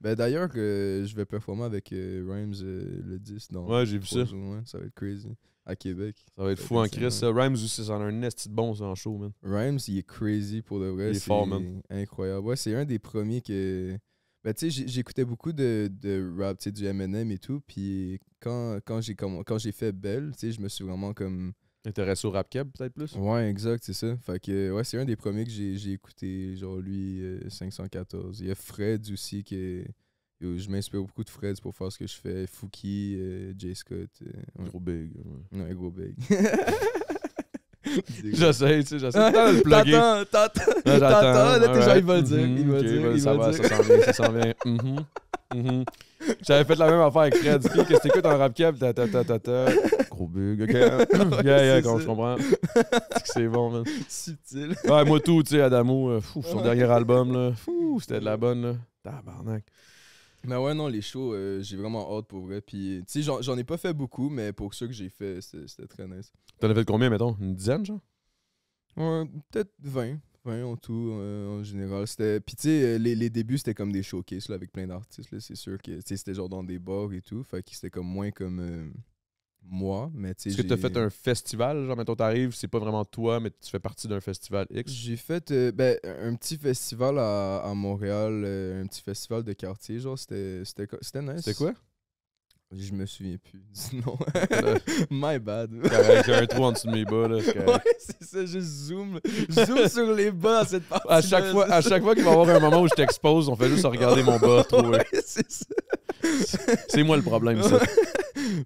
Ben d'ailleurs, que je vais performer avec euh, Rhymes euh, le 10. ouais, j'ai vu ça. ça va être crazy. À Québec. Ça va être fou en Chris. Ça. Rhymes aussi, c'est un nest de bon en show, man. Rhymes, il est crazy pour le vrai. Il est, fort, man. Incroyable. Ouais, c'est un des premiers que. Ben, tu sais, j'écoutais beaucoup de, de rap, tu sais, du MM et tout. Puis quand, quand j'ai quand j'ai fait Belle, tu sais, je me suis vraiment comme Intéressé au rap keb, peut-être plus? Ouais, exact, c'est ça. Fait que, ouais, c'est un des premiers que j'ai écouté, genre lui, 514. Euh, il y a Fred aussi, qui je m'inspire beaucoup de Fred pour faire ce que je fais. Fouki, euh, Jay Scott. Euh, Gros big. Ouais, gros big. j'essaie, tu sais, j'essaie. T'attends, t'attends, t'attends, t'attends. là, tes gens, ils vont le dire. il va le dire. Mhm, ça va, ça s'en vient, ça s'en vient. Mhm, mhm. J'avais fait la même affaire avec Fred. que que écoutes en rap cap, ta ta ta ta ta. Gros bug, ok. yeah, yeah, quand je comprends. C'est bon, man. Subtil. Ouais, moi tout, tu sais, Adamo, euh, son dernier album, là. Fou, c'était de la bonne, là. Tabarnak. Mais ben ouais, non, les shows, euh, j'ai vraiment hâte pour vrai. Puis, tu sais, j'en ai pas fait beaucoup, mais pour ceux que j'ai fait, c'était très nice. T'en as fait combien, mettons Une dizaine, genre Ouais, peut-être 20 en tout, euh, en général. C'était... Puis, tu sais, euh, les, débuts, c'était comme des showcases là, avec plein d'artistes. C'est sûr que c'était genre dans des bars et tout. Fait que c'était comme moins comme euh, moi. Est-ce que tu as fait un festival Genre, mettons, t'arrives, c'est pas vraiment toi, mais tu fais partie d'un festival X J'ai fait ben, un petit festival à, Montréal, un petit festival de quartier. Genre, c'était nice. C'était quoi je me souviens plus non My bad. J'ai un trou en dessous de mes bas. Là, ouais, c'est ça, je zoom. zoom sur les bas à cette partie. À chaque fois, à chaque fois qu'il va y avoir un moment où je t'expose, on fait juste regarder mon bas. Trop, c'est moi le problème, ça.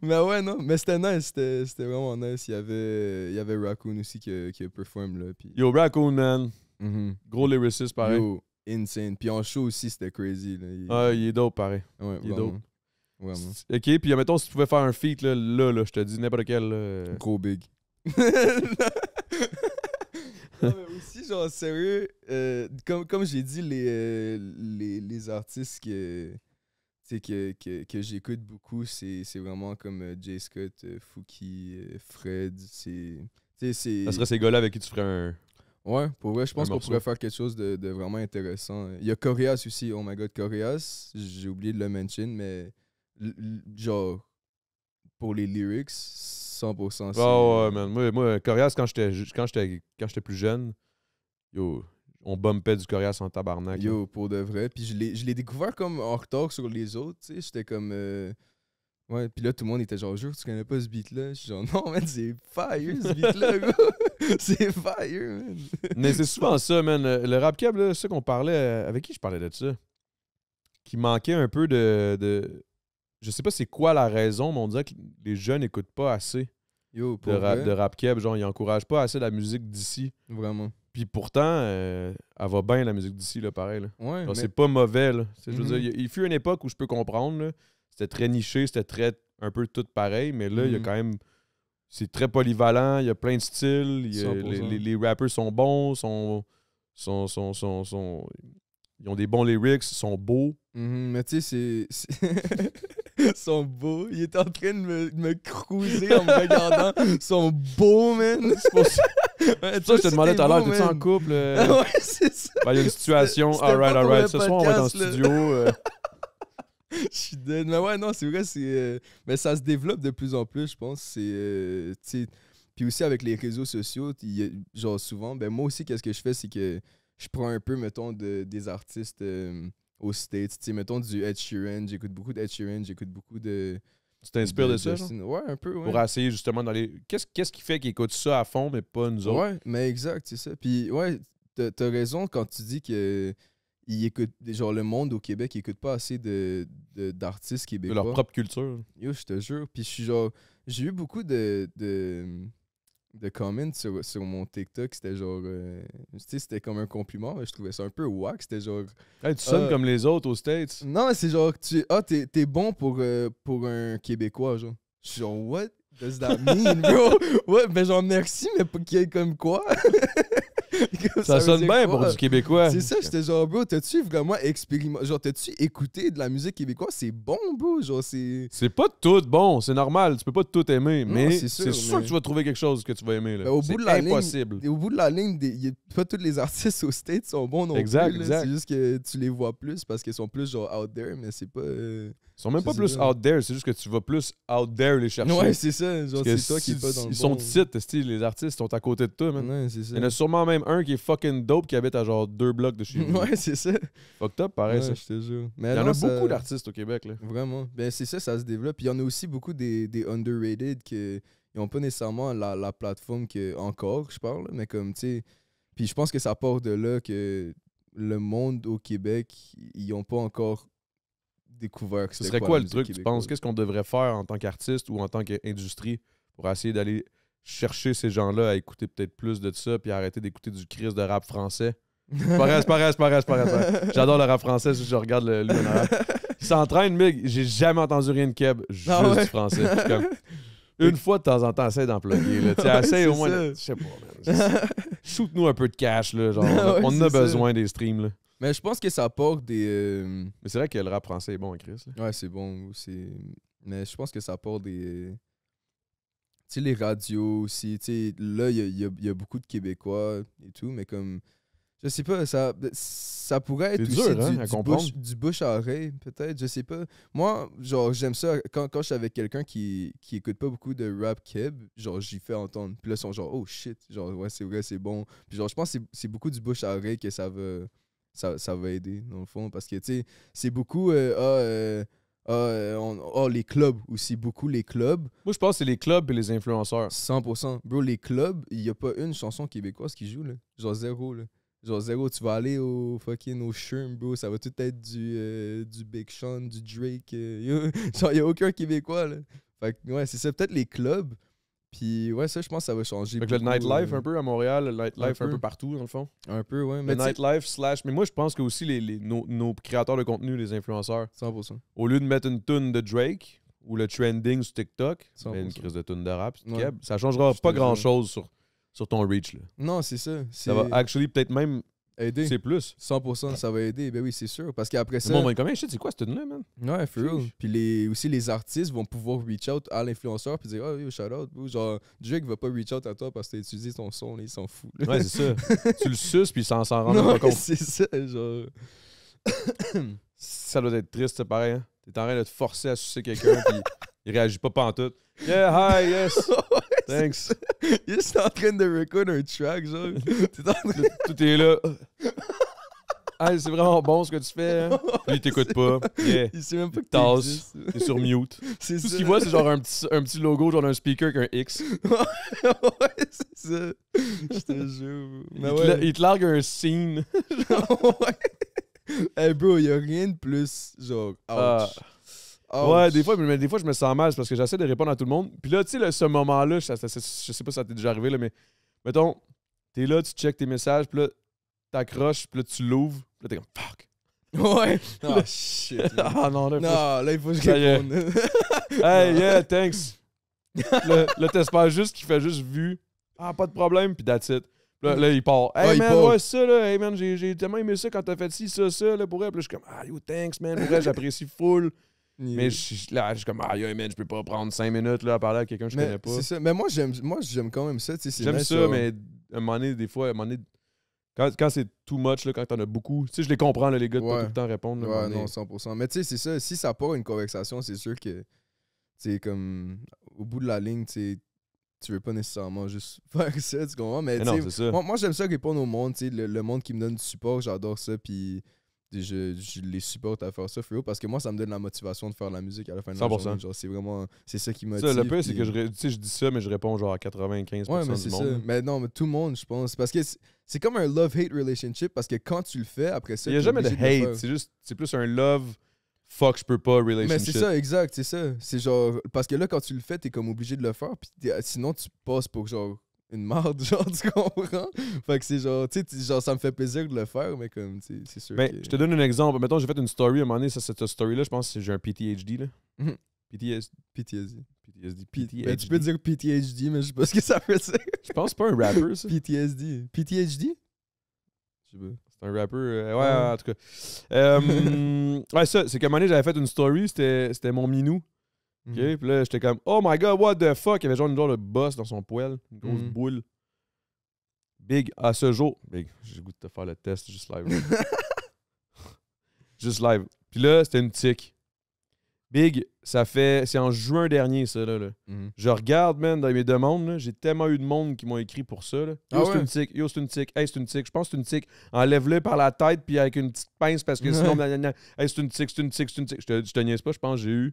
mais ben ouais, non, mais c'était nice. C'était vraiment nice. Il y avait, il y avait Raccoon aussi qui a, qui Là, Yo, Raccoon, man. Mm-hmm. Gros lyricist, pareil. Yo, insane. Puis en show aussi, c'était crazy. Il... Ah, il est dope, pareil. il est dope. Ok, puis admettons, si tu pouvais faire un feat, là, là, je te dis n'importe quel. Gros big. non, mais aussi, genre, sérieux, euh, comme, j'ai dit, les, euh, les, artistes que, que, que, j'écoute beaucoup, c'est vraiment comme euh, Jay Scott, Fouki, Fred. c'est Ça serait ces gars-là avec qui tu ferais un. Ouais, pour vrai, je pense qu'on pourrait faire quelque chose de, vraiment intéressant. Il y a Corias aussi, oh my god, Corias, j'ai oublié de le mention, mais genre, pour les lyrics, 100%. Oh, ouais, man. Moi, moi Corias, quand j'étais quand j'étais plus jeune, yo, on bumpait du Corias en tabarnak. Yo, pour de vrai. Puis je l'ai découvert comme en retard sur les autres, tu sais. J'étais comme. Euh, ouais, puis là, tout le monde était genre, jure, tu connais pas ce beat-là? Je suis genre, non, man, c'est fire, ce beat-là, gros! c'est fire, man! Mais c'est souvent ça, man. Euh, le rap cab, là, c'est ça qu'on parlait. Euh, avec qui je parlais de ça? Qui manquait un peu de je sais pas c'est quoi la raison, mais on dirait que les jeunes n'écoutent pas assez de, rap, de, rap, Genre, ils n'encouragent pas assez la musique d'ici. Vraiment. Puis pourtant, euh, elle va bien la musique d'ici, là, pareil. Là. Ouais, C'est pas mauvais. Mhm. il fut une époque où je peux comprendre. C'était très niché, c'était très un peu tout pareil, mais là, il y a mhm. quand même. C'est très polyvalent, il y a plein de styles. les, les, rappers sont bons, sont, sont, ils ont des bons lyrics, ils sont beaux. Mhm, mais tu sais, c'est. sont beaux. Il est en train de me, me cruiser en me regardant. sont beaux, man. C'est pour ça. je te demandais tout à l'heure, Tu es en couple? Euh? ouais, c'est ça. Il y a une situation. Alright, alright. Ce soir, on va être en studio. Euh. je suis dead. Mais ouais, non, c'est vrai. c'est euh, Mais ça se développe de plus en plus, je pense. C'est. Puis aussi, avec les réseaux sociaux, genre souvent, ben moi aussi, qu'est-ce que je fais, c'est que je prends un peu, mettons, de, des artistes aux States. Tu mettons du Ed Sheeran, j'écoute beaucoup d'Ed Sheeran, j'écoute beaucoup de. Tu t'inspires de, ça? Ouais, un peu. Ouais. Pour essayer justement d'aller... Qu'est-ce qu'est-ce qui fait qu'ils écoutent ça à fond, mais pas nous autres? Ouais, mais exact, c'est ça. Puis ouais, t'as raison quand tu dis que ils écoutent, genre le monde au Québec, ils écoutent pas assez de, d'artistes québécois. De leur propre culture. Yo, je te jure. Puis je suis genre, j'ai eu beaucoup de, The comment sur, sur mon TikTok, c'était genre. Euh, tu sais, c'était comme un compliment, mais je trouvais ça un peu wack. C'était genre. tu sonnes euh, comme les autres aux States. Non, c'est genre, tu ah, t'es, bon pour, euh, pour un Québécois, genre. Je suis genre, what does that mean, bro? ouais, ben genre, merci, mais comme quoi? ça, sonne bien pour du québécois. C'est ça, j'étais genre, bro, t'as-tu vraiment expérimenté? Genre, t'as-tu écouté de la musique québécoise? C'est bon, bro. Genre, c'est. C'est pas tout bon, c'est normal. Tu peux pas tout aimer, mais c'est sûr, que tu vas trouver quelque chose que tu vas aimer. Là. Ben, au bout de la impossible. Ligne, au bout de la ligne, pas tous les artistes au state sont bons non plus. Exact. C'est juste que tu les vois plus parce qu'ils sont plus genre out there, mais c'est pas. Euh, ils sont même pas plus out there, c'est juste que tu vas plus out there les chercher. Ouais, c'est ça. Genre, c'est toi qui pas dans Ils sont titres, les artistes sont à côté de toi, ça. Il y en a sûrement même un qui est fucking dope qui habite à genre deux blocs de chez ouais, c'est ça. Fucked up, pareil, ça. Je te jure. il y en a beaucoup d'artistes au Québec, là. Vraiment. Ben, c'est ça, ça se développe. il y en a aussi beaucoup des, des underrated qui n'ont pas nécessairement la, la, plateforme que, encore, je parle, mais comme, tu sais. Puis je pense que ça part de là que le monde au Québec, ils n'ont pas encore découvert que Ce serait quoi, quoi le truc, tu penses? Qu'est-ce qu'on devrait faire en tant qu'artiste ou en tant qu'industrie pour essayer d'aller chercher ces gens-là à écouter peut-être plus de ça, puis arrêter d'écouter du Chris de rap français. Pareil, pareil, pareil, pareil. J'adore le rap français, je regarde le, en rap. Il mais j'ai jamais entendu rien de Keb, juste ah français. une fois de temps en temps, essaye d'employer. essaye au moins. Je sais pas, nous un peu de cash, là. Genre, on a besoin des streams, là. Mais je pense que ça apporte des. Euh, mais c'est vrai que le rap français est bon, hein, Chris. Ouais, c'est bon. Mais je pense que ça apporte des sais, les radios aussi, tu sais, là, il y a, beaucoup de Québécois et tout, mais comme, je sais pas, ça, ça pourrait être hein, du, bouche, à oreille, peut-être, je sais pas. Moi, genre, j'aime ça, quand, quand je suis avec quelqu'un qui, qui écoute pas beaucoup de rap keb, genre, j'y fais entendre, puis là, ils sont genre, oh shit, genre, ouais, c'est vrai, c'est bon. Puis genre, je pense que c'est beaucoup du bouche à oreille que ça va, ça, va aider, dans le fond, parce que, tu sais, c'est beaucoup, euh, ah, euh, ah, euh, oh, les clubs aussi, beaucoup les clubs. Moi, je pense que c'est les clubs et les influenceurs. 100%. Bro, les clubs, il n'y a pas une chanson québécoise qui joue, là. Genre zéro, là. Genre zéro, tu vas aller au fucking au bro. Ça va tout être du, euh, du Big Sean, du Drake. Euh, genre, il n'y a aucun Québécois, là. Fait que, ouais, c'est ça. Peut-être les clubs. Puis ouais, ça, je pense que ça va changer. le nightlife euh, un peu à Montréal, le nightlife un, un peu. partout, dans le fond. Un peu, ouais. Mais le nightlife slash. Mais moi, je pense que aussi les, les nos, créateurs de contenu, les influenceurs, 100%. au lieu de mettre une tune de Drake ou le trending sur TikTok, une crise de tune de rap, ça ça changera pas grand chose sur, sur ton reach. Là. Non, c'est ça. Ça va actually peut-être même aider. C'est plus. 100%, ça va aider. Ben oui, c'est sûr. Parce qu'après ça. Bon, comment c'est quoi cette tune-là, man? Ouais, for real. Puis les, aussi, les artistes vont pouvoir reach out à l'influenceur puis dire, oh, yo, shout out. Genre, Drake va pas reach out à toi parce que tu dis ton son, et il s'en fout. Ouais, c'est ça. tu le suces puis sans s'en rendre pas compte. C'est ça, genre. ça doit être triste, pareil. Hein? T'es en train de te forcer à sucer quelqu'un puis il réagit pas pantoute. Yeah, hi, yes. Thanks. Il est en train de record un track, genre. Tout est là. Ah, c'est vraiment bon ce que tu fais. Hein. Lui, il t'écoute pas. Il sait même pas que Tasse. Il est sur mute. Tout ce qu'il voit, c'est genre un petit, logo, genre un speaker un X. ouais, c'est ça. Je te jure. Il, te, il, te, largue un scene. Hey, bro, il y a rien de plus, genre, ah. ouch ouais, des fois, mais des fois, je me sens mal parce que j'essaie de répondre à tout le monde. Puis là, tu sais, ce moment-là, je, sais pas si ça t'est déjà arrivé, là, mais mettons, t'es là, tu check tes messages, puis là, t'accroches, puis là, tu l'ouvres, puis là, t'es comme fuck. Ouais. Oh shit. ah non, là, non, là, il faut que je réponde. hey, yeah, thanks. là, là t'espères juste qu'il fait juste vu. Ah, pas de problème, puis that's it. Là, là, il part. Ah, hey, man, ouais, ça, là. Hey, man, j'ai tellement aimé ça quand t'as fait ci, ça, ça, là, pour elle. Puis là, je suis comme, ah, you, thanks, man. Pour j'apprécie full. Mais je, là, je suis comme, ah, yo, man, je peux pas prendre 5 minutes là, à parler à quelqu'un que je connais pas. C'est ça. Mais moi, j'aime, moi, j'aime quand même ça. J'aime ça, mais à un moment donné, des fois, un moment quand, quand c'est too much, là, quand t'en as beaucoup, tu sais, je les comprends, les gars, de pas tout le temps répondre. ouais, non, 100%. Mais tu sais, c'est ça. Si ça part une conversation, c'est sûr que, tu comme, au bout de la ligne, tu tu veux pas nécessairement juste faire ça, tu comprends? Mais, moi, j'aime ça répondre au monde, tu sais, le, le monde qui me donne du support, j'adore ça. Puis je, les supporte à faire ça, frérot, parce que moi, ça me donne la motivation de faire de la musique à la fin de la journée. c'est vraiment, c'est ça qui motive. le peu c'est que je, je dis ça, mais je réponds genre à 95% ouais, mais du Ça. Mais non, mais tout le monde, je pense. Parce que c'est comme un love-hate relationship, parce que quand tu le fais, après ça. Il n'y a jamais de hate, c'est juste, c'est plus un love fuck, je peux pas, relationship. Mais c'est ça, exact, c'est ça. C'est genre, parce que là, quand tu le fais, es comme obligé de le faire, sinon, tu passes pour genre une marde, genre, tu comprends? Fait que c'est genre, tu sais, genre, ça me fait plaisir de le faire, mais comme, tu sais, c'est sûr. Ben, je te donne un exemple. Mettons, j'ai fait une story à un moment donné, ça, cette story-là, je pense que j'ai un PTHD, là. Mhm. PTSD. PTSD. PTSD. Ben, tu peux dire PTHD, mais je sais pas ce que ça veut dire. Je pense pas un rapper, ça. PTSD. PTHD? Je sais C'est un rapper... Euh, ouais, ah. en tout cas. Euh, ouais, ça, c'est qu'à un moment donné, j'avais fait une story, c'était mon minou. OK? Mm. Puis là, j'étais comme, oh my god, what the fuck? Il y avait genre une genre de boss dans son poêle, une grosse mm. boule. Big, à ce jour, Big, j'ai le goût de te faire le test juste live. juste live. Puis là, c'était une tic Big, ça fait. C'est en juin dernier, ça, là. Mm. Je regarde, même dans mes demandes, j'ai tellement eu de monde qui m'ont écrit pour ça. Là. Ah yo, c'est une tic Yo, c'est une tic Hey, c'est une tic Je pense que c'est une tic Enlève-le par la tête, puis avec une petite pince, parce que sinon. hey, c'est une tic c'est une tic c'est une tic Je te, je te niaise pas, je pense que j'ai eu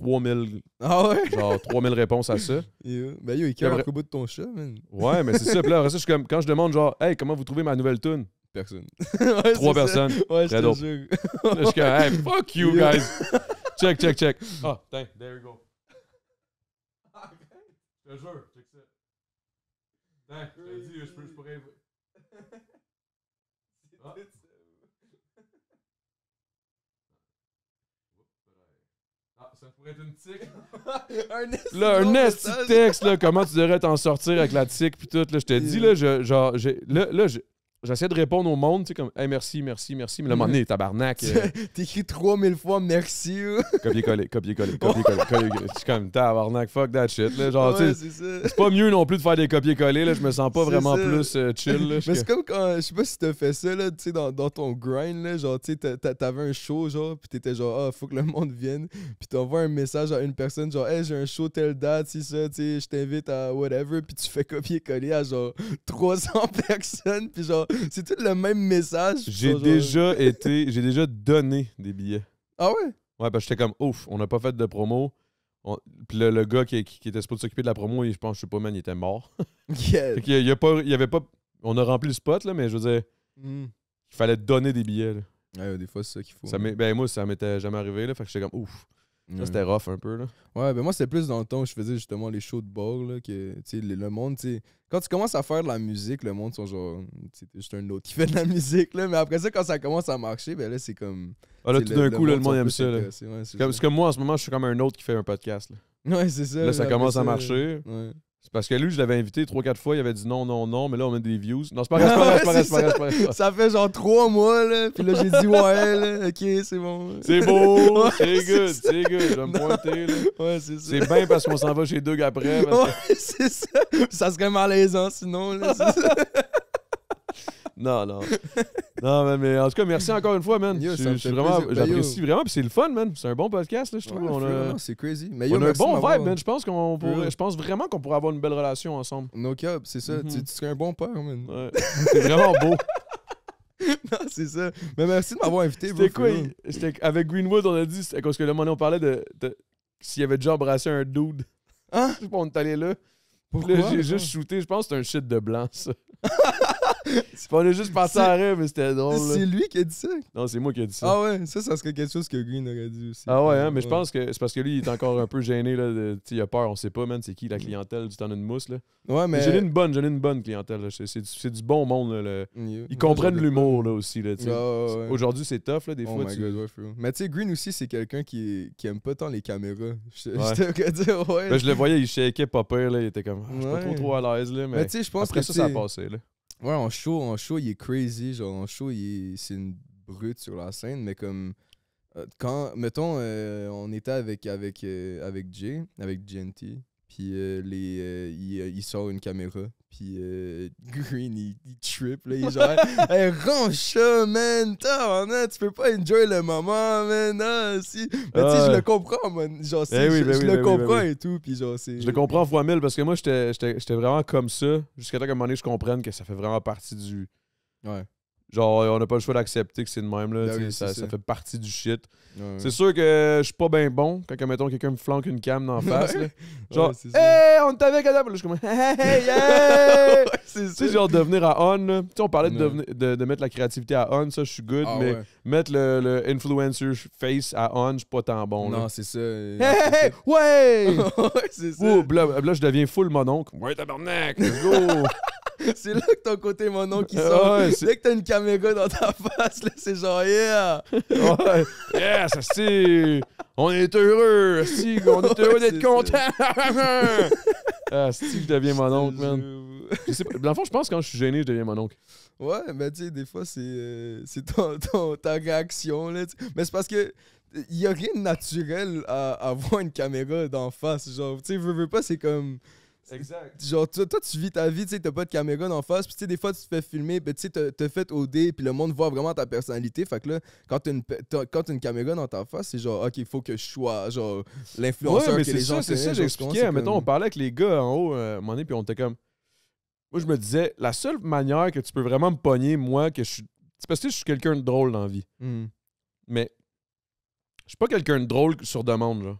3000 ah ouais? genre 3000 réponses à ça. Yeah. Ben yo, il cœur au bout de ton chat, man. Ouais, mais c'est ça. comme quand je demande genre Hey, comment vous trouvez ma nouvelle tune? Personne. ouais, Trois personnes. Ouais, je te jure. je suis comme Hey, fuck you guys. check, check, check. Ah, oh, there we go. Je te jure, check ça. Dang, je te dis, je, peux, pourrais. Ah. ça pourrait être une tique. un là, un texte, là, comment tu devrais t'en sortir avec la tique, puis tout. Là, je te dis, là, je, genre, là, là, j'ai, j'essaie de répondre au monde, tu sais, comme, hey, merci, merci, merci. Mais le moment donné, mm. tabarnak. euh, T'écris 3000 fois merci. copier-coller, copier-coller, copier-coller. copier Je suis comme, tabarnak, fuck that shit. Là. Genre, c'est pas mieux non plus de faire des copier-coller. Là. Je me sens pas vraiment plus euh, chill. là. Mais c'est comme quand, je sais pas si t'as fait ça, là, tu sais, dans, dans ton grind, là, genre, tu sais, t'avais un show, genre, pis t'étais genre, ah, faut que le monde vienne, pis t'envoies un message à une personne, genre, hey, j'ai un show telle date, si ça, tu sais, je t'invite à whatever, pis tu fais copier-coller à genre 300 personnes, pis genre, C'est tout le même message. J'ai déjà été, j'ai déjà donné des billets. Ah ouais? Ouais, parce que j'étais comme, ouf, on n'a pas fait de promo. Puis le, gars qui, qui, était supposé s'occuper de la promo, je pense, je sais pas, man, il était mort. il, a pas, avait pas. On a rempli le spot, là, mais je veux dire, hmm. il fallait donner des billets. Ouais, des fois, c'est ça qu'il faut. Hein. ben, moi, ça m'était jamais arrivé, là. Fait que j'étais comme, ouf. Ça, mm. c'était rough un peu. Là. Ouais, ben moi, c'était plus dans le temps où je faisais justement les shows de bord. Là, que, sais, le monde, tu quand tu commences à faire de la musique, le monde sont genre, c'est juste un autre qui fait de la musique. Là, mais après ça, quand ça commence à marcher, ben là, c'est comme. Ah, tout d'un coup, le, monde aime ça. Là. comme, moi, en ce moment, je suis comme un autre qui fait un podcast. Là. Ouais, c'est ça. Là, ça commence à marcher. C'est parce que lui, je l'avais invité 3-4 fois, il avait dit non, non, non, mais là, on met des views. Non, c'est pas grave, c'est pas grave, c'est pas grave, ça. fait genre 3 mois, là, puis là, j'ai dit ouais, là, ok, c'est bon. C'est beau, c'est good, c'est good, je vais me pointer, là. Ouais, c'est ça. C'est bien parce qu'on s'en va chez Doug après. Parce c'est ça. Ça serait malaisant sinon, là, c'est non, non. non, mais en tout cas, merci encore une fois, man. vraiment, ben, j'apprécie vraiment. Puis c'est le fun, man. C'est un bon podcast, là, je trouve. a, c'est crazy. on a un bon vibe, man. Je pense, qu'on pourrait, je pense vraiment qu'on pourrait avoir une belle relation ensemble. No cap, c'est ça. Mhm. Tu, tu un bon père, man. Ouais. C'est vraiment beau. non, c'est ça. Mais merci de m'avoir invité, C'était quoi? Avec Greenwood, on a dit, parce que le on parlait de, de s'il avait déjà embrassé un dude. Hein? Je sais on est allé là. Là, j'ai juste shooté. Je pense que c'est un shit de blanc, ça. On a juste passé à rêve mais c'était drôle. C'est lui qui a dit ça. Non, c'est moi qui ai dit ça. Ah ouais, ça, ça serait quelque chose que Green aurait dit aussi. Ah ouais, hein, mais je pense que c'est parce que lui, il est encore un peu gêné. Là, il a peur, on sait pas, man, c'est qui la clientèle du temps de mousse. Là. Ouais, mais. J'ai une bonne, j'ai une bonne clientèle. C'est du, du, bon monde. Ils comprennent l'humour là, aussi. Là, Aujourd'hui, c'est tough, là, des oh fois. My mais tu sais, Green aussi, c'est quelqu'un qui, qui aime pas tant les caméras. Je, te dire, ouais. Mais ben, je le voyais, il shakeait pas peur, là, il était comme. Ah, je suis pas trop, trop à l'aise, mais, après ça, ça a passé. Ouais, en show, en show, il est crazy. Genre, en show, c'est une brute sur la scène, mais comme. Euh, quand, mettons, euh, on était avec, avec, euh, avec Jay, avec JNT. Puis euh, les, euh, euh, il, sort une caméra. Puis Green, il, il, trip. Là, il genre, hey, man. man. Tu peux pas enjoy le moment, man. Ah, si. Mais tu sais, je le comprends, man. Genre, je, le comprends et tout. Puis genre, c'est. Je le comprends fois mille parce que moi, j'étais vraiment comme ça. Jusqu'à temps qu'à un moment donné, je comprenne que ça fait vraiment partie du. Ouais. Genre, euh, on n'a pas le choix d'accepter que c'est de même. Là, ben ça, ça, fait partie du shit. C'est sûr que je suis pas bien bon quand, mettons, quelqu'un me flanque une cam d'en face. Genre, hey, on t'avait cadavre !» Là, je suis comme, hey, hey! c'est genre, devenir à on. Tu sais, on parlait de, de, mettre la créativité à on, ça, je suis good, ah, mais mettre le, influencer face à on, je suis pas tant bon. Non, c'est ça. Hey, hey, ouais! c'est ça. là, je deviens full mononcle. Ouais, tabarnak, let's go! c'est là que ton côté mon oncle qui sort. c'est Dès que t'as une caméra dans ta face, là, c'est genre yeah! Ouais. Yes, si! On est heureux! Si, on est heureux d'être content! ah, si, je deviens mon oncle, man. Je fond, je pense que quand je suis gêné, je deviens mon oncle. Ouais, mais tu sais, des fois, c'est euh, ton, ta réaction. Là, mais c'est parce que il n'y a rien de naturel à, avoir une caméra d'en face. Genre, tu sais, veux, veux pas, c'est comme. Exact. Genre, toi, tu vis ta vie, tu sais, t'as pas de caméra en face, puis tu sais, des fois, tu te fais filmer, puis ben, tu sais, t'as, fait OD, puis le monde voit vraiment ta personnalité. Fait que là, quand t'as une, quand une caméra dans ta face, c'est genre, OK, il faut que je sois, genre, l'influenceur ouais, mais c'est ça, C'est ça, j'expliquais. Mettons, on parlait avec les gars en haut, euh, à un moment donné, puis on était comme. Moi, je me disais, la seule manière que tu peux vraiment me pogner, moi, que je suis. C'est parce que je suis quelqu'un de drôle dans la vie. Hmm. Mais je suis pas quelqu'un de drôle sur demande, genre.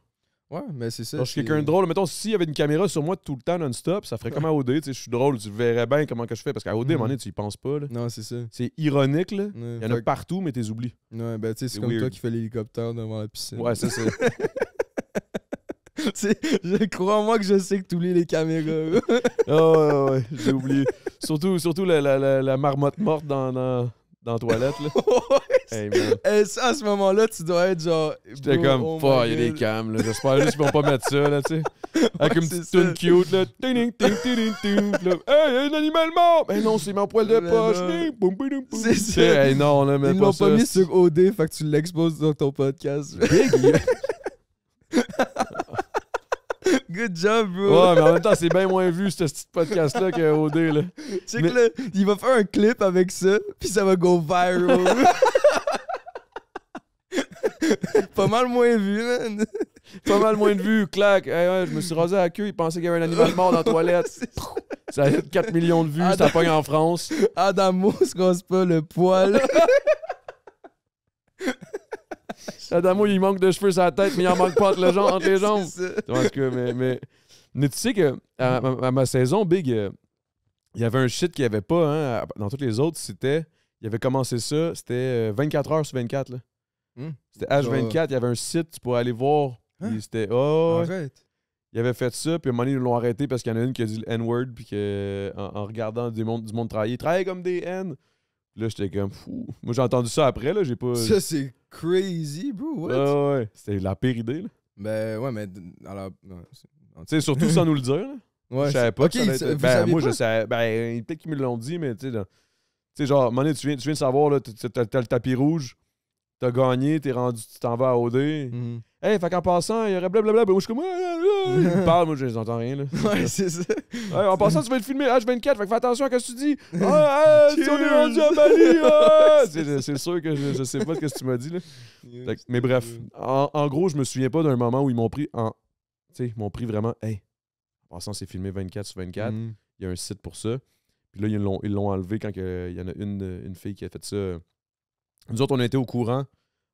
Ouais, mais c'est ça. je suis quelqu'un de drôle. Mettons, s'il y avait une caméra sur moi tout le temps non-stop, ça ferait comme à OD. Je suis drôle, tu verrais bien comment que je fais. Parce qu'à OD, à mhm. moment tu y penses pas. Là. Non, c'est ça. C'est ironique. Là. Il y en a partout, mais t'es oublié. Ouais, ben, tu sais, c'est comme toi qui fais l'hélicoptère devant la piscine. Ouais, c'est ça. je crois moi que je sais que tu oublies les caméras. oh, ouais, ouais, j'ai oublié. Surtout, surtout la, la, la, marmotte morte dans, dans, la toilette. Là. Hey, Et euh, à ce moment-là, tu dois être genre. J'étais comme, oh il y a des cams, là. J'espère juste qu'ils vont pas mettre ça, là, tu sais. Avec une petite tune cute, là. Ting, ting, ting, un animal mort! Mais non, c'est mon poil de poche. C'est ça. Hey, non, là, mais Ils l'ont pas mis sur OD, fait que tu l'exposes dans ton podcast. Good job, bro. Ouais, mais en même temps, c'est bien moins vu, ce petit podcast-là, que OD, là. sais que là, il va faire un clip avec ça, puis ça va go viral. Pas mal moins vues, man. Pas mal moins de vues, clac. je me suis rasé à la queue, il pensait qu'il y avait un animal mort dans la toilette. ça a 4 millions de vues, Adam... ça pogne en France. Adamo se casse pas le poil. Adamo, il manque de cheveux sur la tête, mais il en manque pas entre, les jambes. mais, tu sais que à, ma saison, Big, euh, il y avait un shit qu'il n'y avait pas hein, dans toutes les autres. C'était, il avait commencé ça, c'était 24 euh, heures sur 24. Là. Hmm. C'était H24, il y avait un site, tu aller voir. et hein? C'était. Oh, Il avait fait ça, puis à un moment donné, ils l'ont arrêté parce qu'il y en a une qui a dit le N-word, puis que, en, regardant du monde, du monde travailler, comme des N. Là, j'étais comme fou. Moi, j'ai entendu ça après, là, j'ai pas. Ça, c'est crazy, bro. ouais, C'était la pire idée, là. Ben, ouais, mais. Alors. Tu sais, surtout sans nous le dire, Ouais. Je savais pas. ben, moi, je savais. Ben, peut-être qu'ils me l'ont dit, mais tu sais, genre, à tu viens, tu viens de savoir, là, t'as le tapis rouge t'as gagné, t'es rendu, tu t'en vas à OD. Mhm. Hey, fait qu'en passant, il y aurait blablabla. Ben, moi, je suis comme. Il parle, moi, je les rien, là. Ouais, c'est ça. en passant, tu vas être filmé H24, fait que fais attention à ce que tu dis. Ah, tu on rendu à ah! c'est sûr que je, ne sais pas ce que tu m'as dit, là. mais bref, en, gros, je me souviens pas d'un moment où ils m'ont pris en. Tu sais, ils m'ont pris vraiment. Hey, en passant, c'est filmé 24 sur 24. Mhm. Il y a un site pour ça. Puis là, ils l'ont enlevé quand il y en a une, une fille qui a fait ça nous autres, on était au courant.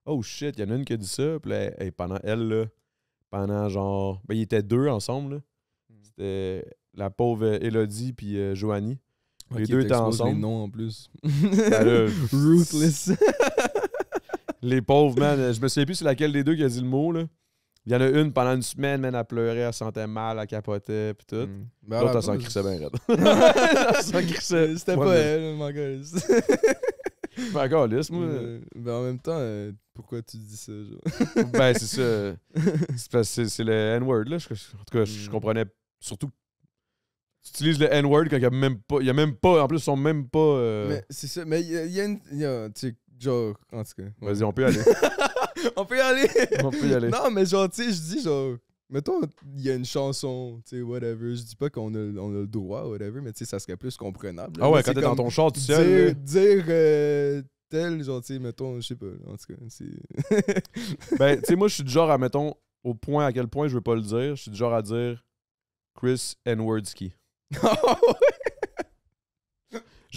Oh shit, il y en a une qui a dit ça. Puis pendant elle, là, pendant genre. Ben, ils étaient deux ensemble. Hmm. C'était la pauvre Elodie puis euh, Joanie. les deux étaient ensemble. les noms en plus. Ben, Ruthless. les pauvres, man. Euh, je me souviens plus c'est laquelle des deux qui a dit le mot, là. Il y en a une pendant une semaine, man, elle pleurait, elle sentait mal, elle capotait, puis tout. Hmm. Ben, L'autre, elle s'en crissait bien raide. elle s'en crissait. C'était pas elle, mon gars. Ben, moi. Euh, ben en même temps, euh, pourquoi tu dis ça, genre? ben, c'est ça. C'est c'est le N-word, là. en tout cas, je, hmm. comprenais surtout tu utilises le N-word quand il n'y a même pas. y a même pas. En plus, ils sont même pas. Euh, mais c'est ça. Mais il y, a une. tu sais, genre. En tout cas. Vas-y, on peut y aller. on peut y aller. on peut y aller. Non, mais genre, tu sais, je dis genre. Mettons, il y a une chanson, tu sais, whatever. Je dis pas qu'on a, on a le droit, whatever, mais tu sais, ça serait plus comprenable. Ah ouais, quand t'es dans ton char tu te Dire, dire euh, tel, genre, tu sais, mettons, je sais pas, en tout cas, ben, tu sais, moi, je suis du genre à, mettons, au point à quel point je veux pas le dire, je suis du genre à dire Chris N-Wordski. Ah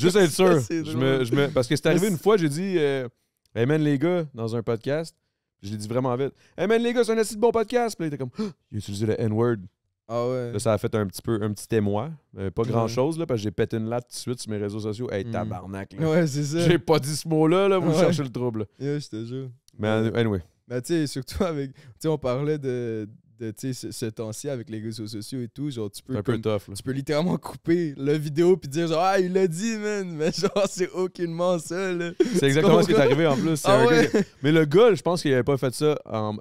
Juste être sûr. je me, je me... Parce que c'est arrivé une fois, j'ai dit, euh, hey les gars, dans un podcast, je l'ai dit vraiment vite. Hey man, les gars, c'est un assez de bon podcast. il était comme, ah! il a utilisé le N-word. Ah ouais. ça a fait un petit peu un petit témoin. pas grand chose, là, parce que j'ai pété une latte tout de suite sur mes réseaux sociaux. Hey, hmm. tabarnak, Ouais, c'est ça. J'ai pas dit ce mot-là, là, vous cherchez le trouble. Oui, je te jure. Mais anyway. Mais tu sais, surtout avec. Tu sais, on parlait de, de ce, temps-ci avec les réseaux sociaux et tout, genre, tu peux. tu peux littéralement couper la vidéo puis dire, genre, ah, il l'a dit, man. Mais genre, c'est aucunement ça, là. C'est exactement ce qui est arrivé en plus. Ah Mais le gars, je pense qu'il avait pas fait ça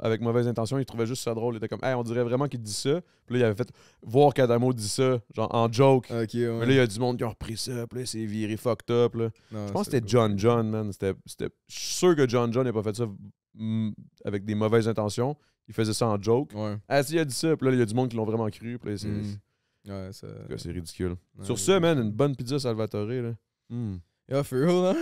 avec mauvaise intention. Il trouvait juste ça drôle. Il était comme, hey, on dirait vraiment qu'il dit ça. Puis là, il avait fait voir qu'Adamo dit ça, genre, en joke. Mais là, il y a du monde qui a repris ça. Puis là, c'est viré fucked up, là. je pense que c'était John John, man. C'était. Je sûr que John John n'avait pas fait ça avec des mauvaises intentions il faisait ça en joke. Ouais. Ah, si, il a dit ça. Puis là, il y a du monde qui l'ont vraiment cru. Puis mm. c'est. Ouais, ça... c'est ridicule. Sur ce, man, une bonne pizza Salvatore, là. Mm. Yeah, for real, hein?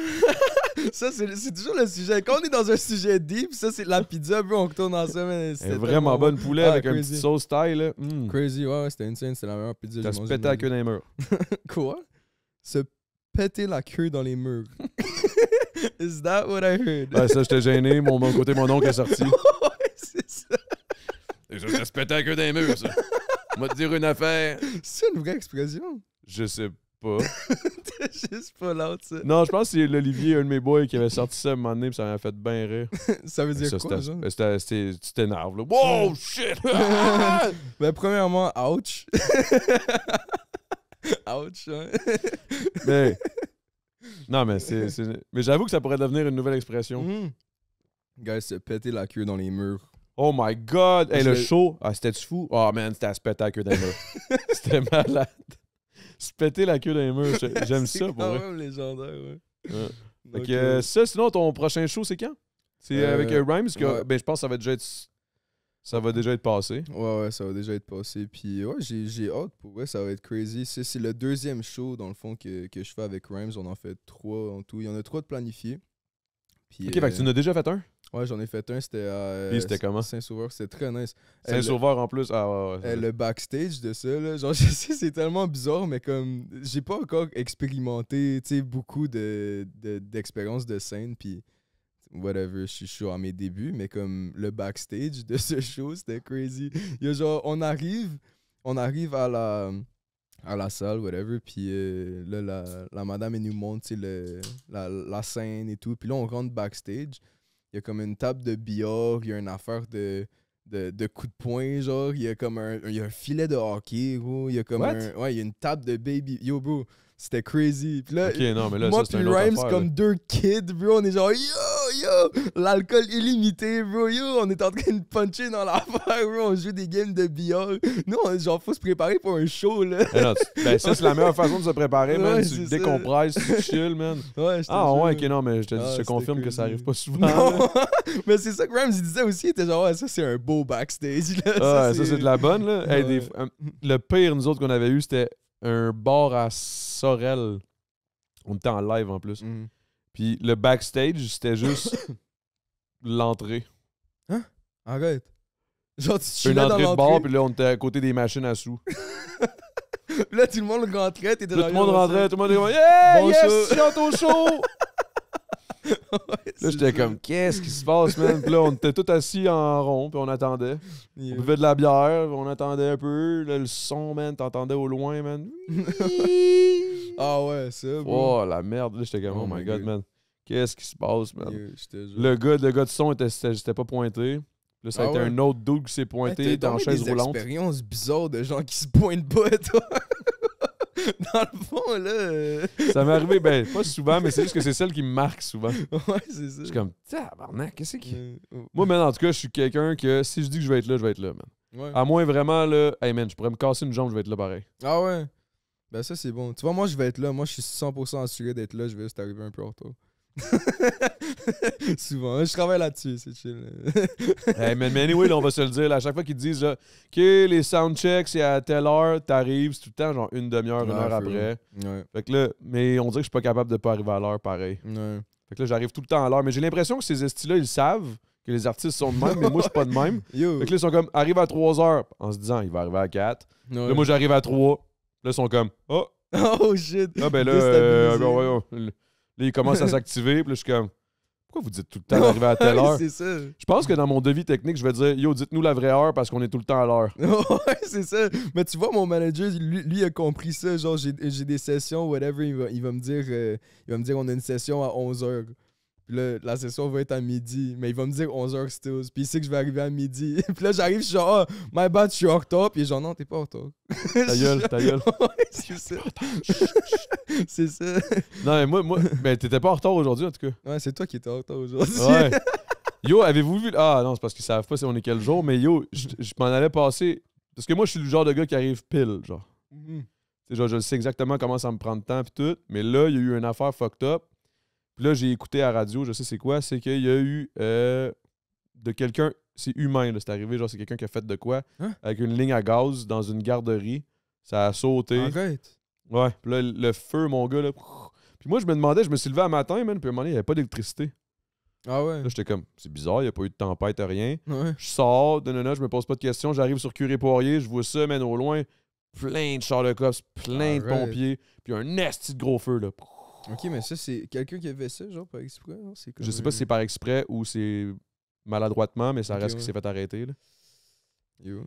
ça, c'est toujours le sujet. Quand on est dans un sujet deep, ça, c'est la pizza, puis on retourne dans ça, mais C'est vraiment bonne poulet ah, avec crazy. une petite sauce taille, là. Mm. Crazy, ouais, ouais c'était insane, c'est la meilleure pizza T'as se pété la queue dans les murs. Quoi? Se péter la queue dans les murs. Is that what I heard? Ouais, ça, j'étais gêné, mon, mon, côté, mon oncle est sorti. Ça, ça se pétait avec eux les murs, ça. va te dire une affaire. C'est une vraie expression. Je sais pas. T'es juste pas l'autre, ça. Non, je pense que c'est l'Olivier, un de mes boys, qui avait sorti ça à un moment donné, puis ça m'a fait bien rire. ça veut dire quoi, ça? C'était, tu t'énerves, là. Wow, shit! ben, premièrement, ouch. ouch, hein? mais. Ben, non, mais c'est. Mais j'avoue que ça pourrait devenir une nouvelle expression. Mm -hmm. Guys, se péter la queue dans les murs. Oh my God! Hey, le show, ah, c'était-tu fou? Oh man, c'était à se la queue c'était malade. Se péter la queue d'un murs. j'aime ça pour quand vrai. même légendaire, ouais. Donc, euh, ça, sinon, ton prochain show, c'est quand? C'est euh, avec euh, Rhymes? Que, ben, je pense que ça va déjà être. Ça va déjà être passé. Ouais, ouais, ça va déjà être passé. Puis, ouais, j'ai hâte pour ça va être crazy. C'est le deuxième show, dans le fond, que, que, je fais avec Rhymes. On en fait trois en tout. Il y en a trois de planifiés. ok, fait tu en as déjà fait un? Ouais, j'en ai fait un, c'était à euh, comment Saint-Sauveur, c'était très nice. Saint-Sauveur en plus. Ah, ouais, le backstage de ça genre je sais c'est tellement bizarre mais comme j'ai pas encore expérimenté, tu sais beaucoup de d'expériences de, scène puis whatever, je suis à mes débuts mais comme le backstage de ce show, c'était crazy. Il y a genre on arrive, on arrive à la à la salle, whatever. Puis euh, là, la, madame, nous montre la, la scène et tout. Puis là, on rentre backstage il y a comme une table de billard, il y a une affaire de, de, de coups de poing, genre, il y a comme un, un filet de hockey, gros, il y a comme ouais, il y a une table de baby, yo bro, c'était crazy. Puis là, okay, non, mais là moi puis Rhymes, comme deux kids, bro, on est genre, yo, yo, l'alcool illimité, bro, yo, on est en train de puncher dans l'affaire, bro, on joue des games de billard. Nous, on, genre, faut se préparer pour un show, là. Eh ben, ça, c'est la meilleure façon de se préparer, man. Ouais, tu décompresses, tu chill, man. Ouais, je te Ah, ouais, ok, non, mais je te, dis ah, je confirme que ça arrive pas souvent. mais c'est ça que Rhymes, disait aussi, il était genre, ouais, ça, c'est un beau backstage, là. Ah, ça, c'est de la bonne, là. Euh, le pire, nous autres, qu'on avait eu, c'était un bar à Sorel. On était en live en plus. Mhm. Puis le backstage, c'était juste l'entrée. Hein? Arrête. Genre, tu Une entrée dans de bar, puis là, on était à côté des machines à sous. là, tout le monde rentrait, Tout le monde rentrait, tout le monde était comme Yeah! Bon yes! au show! là, j'étais comme, qu'est-ce qui se passe, man? Puis là, on était tout assis en rond, puis on attendait. On buvait de la bière, on attendait un peu. le son, man, t'entendais au loin, man. ah ouais, ça, Oh, la merde. Là, j'étais comme, oh, oh my God, man. Qu'est-ce qui se passe, man? le, gars, le gars de son, j'étais pas pointé. Là, ça a ah été un autre dude qui s'est pointé dans dans chaise roulante. C'est une expérience bizarre de gens qui se pointent pas, toi. dans le fond, là. Euh. Ça m'est arrivé, ben, pas souvent, mais c'est juste que c'est celle qui me marque souvent. Ouais, c'est ça. Je suis comme, tabarnak, qu'est-ce qui. Moi, ben en tout cas, je suis quelqu'un que si je dis que je vais être là, je vais être là, man. À moins vraiment, là, hey, man, je pourrais me casser une jambe, je vais être là pareil. Ah ouais. Ben ça c'est bon. Tu vois, moi je vais être là. Moi je suis 100% assuré d'être là. Je vais juste arriver un peu en retard. Souvent, je travaille là-dessus, c'est chill. mais, anyway, on va se le dire. à chaque fois qu'ils disent Que les soundchecks, c'est à telle heure, t'arrives, c'est tout le temps genre une demi-heure, une ah, heure après. Fait que là, mais on dirait que je suis pas capable de pas arriver à l'heure pareil. Fait que là, j'arrive tout le temps à l'heure. Mais j'ai l'impression que ces estis-là, ils savent que les artistes sont de même, mais moi, je suis pas de même. Fait que là, ils sont comme arrive à 3 heures en se disant il va arriver à 4. Là, moi, j'arrive à 3. Là, ils sont comme Oh! Oh shit! Ah ben là, il commence à s'activer. Puis je suis comme, pourquoi vous dites tout le temps d'arriver à telle heure? Je pense que dans mon devis technique, je vais dire, yo, dites-nous la vraie heure parce qu'on est tout le temps à l'heure. ouais, c'est ça. Mais tu vois, mon manager, lui, a compris ça. Genre, j'ai des sessions, whatever. Il va, me dire, euh, il va me dire, on a une session à 11 heures là, la session va être à midi, mais il va me dire 11h stills. Puis il sait que je vais arriver à midi. puis là, j'arrive, je suis genre, oh, my bad, je suis hors top. Puis genre, non, t'es pas hors top. ta gueule, ta gueule. ouais, c'est ça. c'est ça. Non, mais moi, moi mais t'étais pas en retard aujourd'hui, en tout cas. Ouais, c'est toi qui étais en retard aujourd'hui. ouais. Yo, avez-vous vu. Ah non, c'est parce qu'ils savent pas si on est quel jour, mais yo, je, m'en allais passer. Parce que moi, je suis le genre de gars qui arrive pile, genre. Mhm. Tu sais, genre je sais exactement comment ça me prend de temps, puis tout. Mais là, il y a eu une affaire fucked up là, j'ai écouté à la radio, je sais c'est quoi, c'est qu'il y a eu euh, de quelqu'un, c'est humain, c'est arrivé, genre c'est quelqu'un qui a fait de quoi, hein? avec une ligne à gaz dans une garderie, ça a sauté. Arrête. Ouais, puis là, le feu, mon gars, là. Puis moi, je me demandais, je me suis levé un matin, man, puis à un moment donné, il n'y avait pas d'électricité. Ah ouais? Là, j'étais comme, c'est bizarre, il n'y a pas eu de tempête, rien. Je sors, de je me pose pas de questions, j'arrive sur Curé-Poirier, je vois ça, man, au loin, plein de charles de plein de pompiers, puis un esti de gros feu, là. Ok, mais ça, c'est quelqu'un qui avait ça, genre, par exprès? Non? je sais pas si c'est par exprès ou c'est maladroitement, mais ça reste qu'il s'est fait arrêter. Là.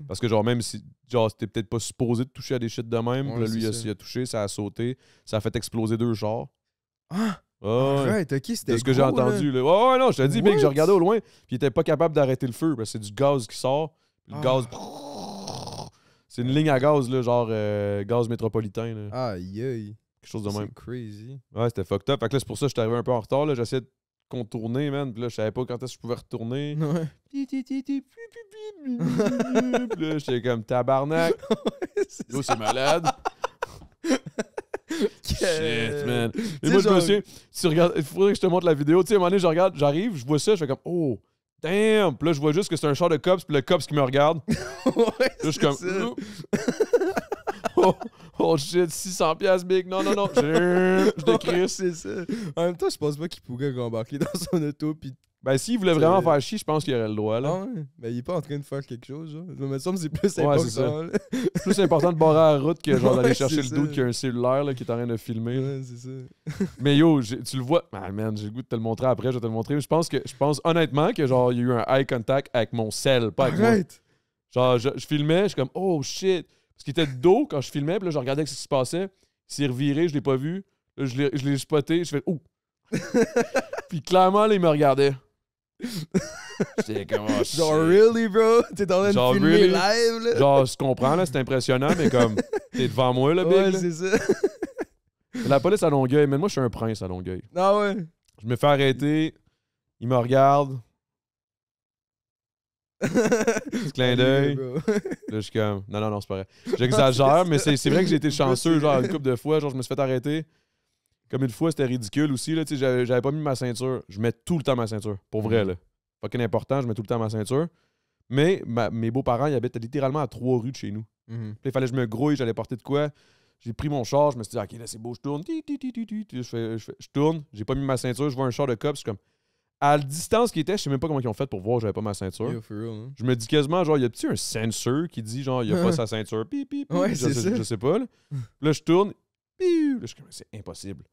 Parce que, genre, même si, genre, c'était peut-être pas supposé de toucher à des shit de même, lui, il a, touché, ça a sauté, ça a fait exploser deux genres. Ah! Oh, ok, c'était. C'est ce que j'ai entendu. Là. non, je te dit, mec, je regardais au loin, puis il était pas capable d'arrêter le feu, c'est du gaz qui sort, le gaz. Ah. C'est une ligne à gaz, là, genre euh, gaz métropolitain. Là. Quelque chose de même. crazy. Ouais, c'était fucked up. Fait que là, c'est pour ça que je suis arrivé un peu en retard. J'essayais de contourner, man. Puis là, je savais pas quand est-ce que je pouvais retourner. Ouais. Puis là, j'étais comme tabarnak. c'est c'est malade. Shit, man. Et moi, je me suis. tu regardes, il faudrait que je te montre la vidéo. Tu sais, à un moment donné, je regarde, j'arrive, je vois ça, je fais comme, oh, damn. Puis là, je vois juste que c'est un char de cops, puis le cops qui me regarde. ouais, là, je suis comme, ça. oh. Oh shit, 600 pièces big. Non, non, non. Je, je décris. c'est ça. En même temps, je pense pas qu'il pourrait rembarquer dans son auto puis ben, s'il voulait vraiment faire chier, je pense qu'il aurait le droit, là. Ah ben, il est pas en train de faire quelque chose, Je me semble que c'est plus important. c'est plus important de barrer à la route que, genre, d'aller chercher le doute y a un cellulaire, là, qui est en train de filmer. c'est ça. mais yo, tu le vois. Ah, man, j'ai le goût de te le montrer après, je vais te le montrer. Je pense que, je pense honnêtement que, genre, il y a eu un eye contact avec mon cell, pas avec Arrête! Genre, je, je filmais, je suis comme, oh shit. Ce qui était de dos quand je filmais, puis là, je regardais ce qui se passait. Il s'est reviré, je l'ai pas vu. je l'ai spoté, je fais Ouh! puis clairement, là, il me regardait. oh, Genre, really, bro? T'es en train de filmer live, là? Genre, je comprends, là, c'est impressionnant, mais comme, t'es devant moi, là, ouais, c'est ça. La police à Longueuil, mais moi, je suis un prince à Longueuil. Ah ouais? Je me fais arrêter, il me regarde, clin d'œil. là, je suis comme, non, non, non, c'est pas vrai. J'exagère, mais c'est vrai que j'ai été chanceux, genre, une couple de fois. Genre, je me suis fait arrêter. Comme une fois, c'était ridicule aussi, là, tu j'avais pas mis ma ceinture. Je mets tout le temps ma ceinture, pour vrai, mhm. là. qu'un important, je mets tout le temps ma ceinture. Mais mes beaux-parents, ils habitaient littéralement à trois rues de chez nous. Mhm. Il fallait que je me grouille, j'allais porter de quoi. J'ai pris mon char, je me suis dit, OK, là, c'est beau, je tourne. Je, tourne, j'ai pas mis ma ceinture, je vois un char de cop, je suis comme, à la distance qu'il était, je sais même pas comment ils ont fait pour voir, j'avais pas ma ceinture. Hein. Je me dis quasiment, genre, y a-tu un sensor qui dit, genre, n'y a pas sa ceinture, pip, je, sais, sais pas. Là, je tourne, là, je suis comme, c'est impossible.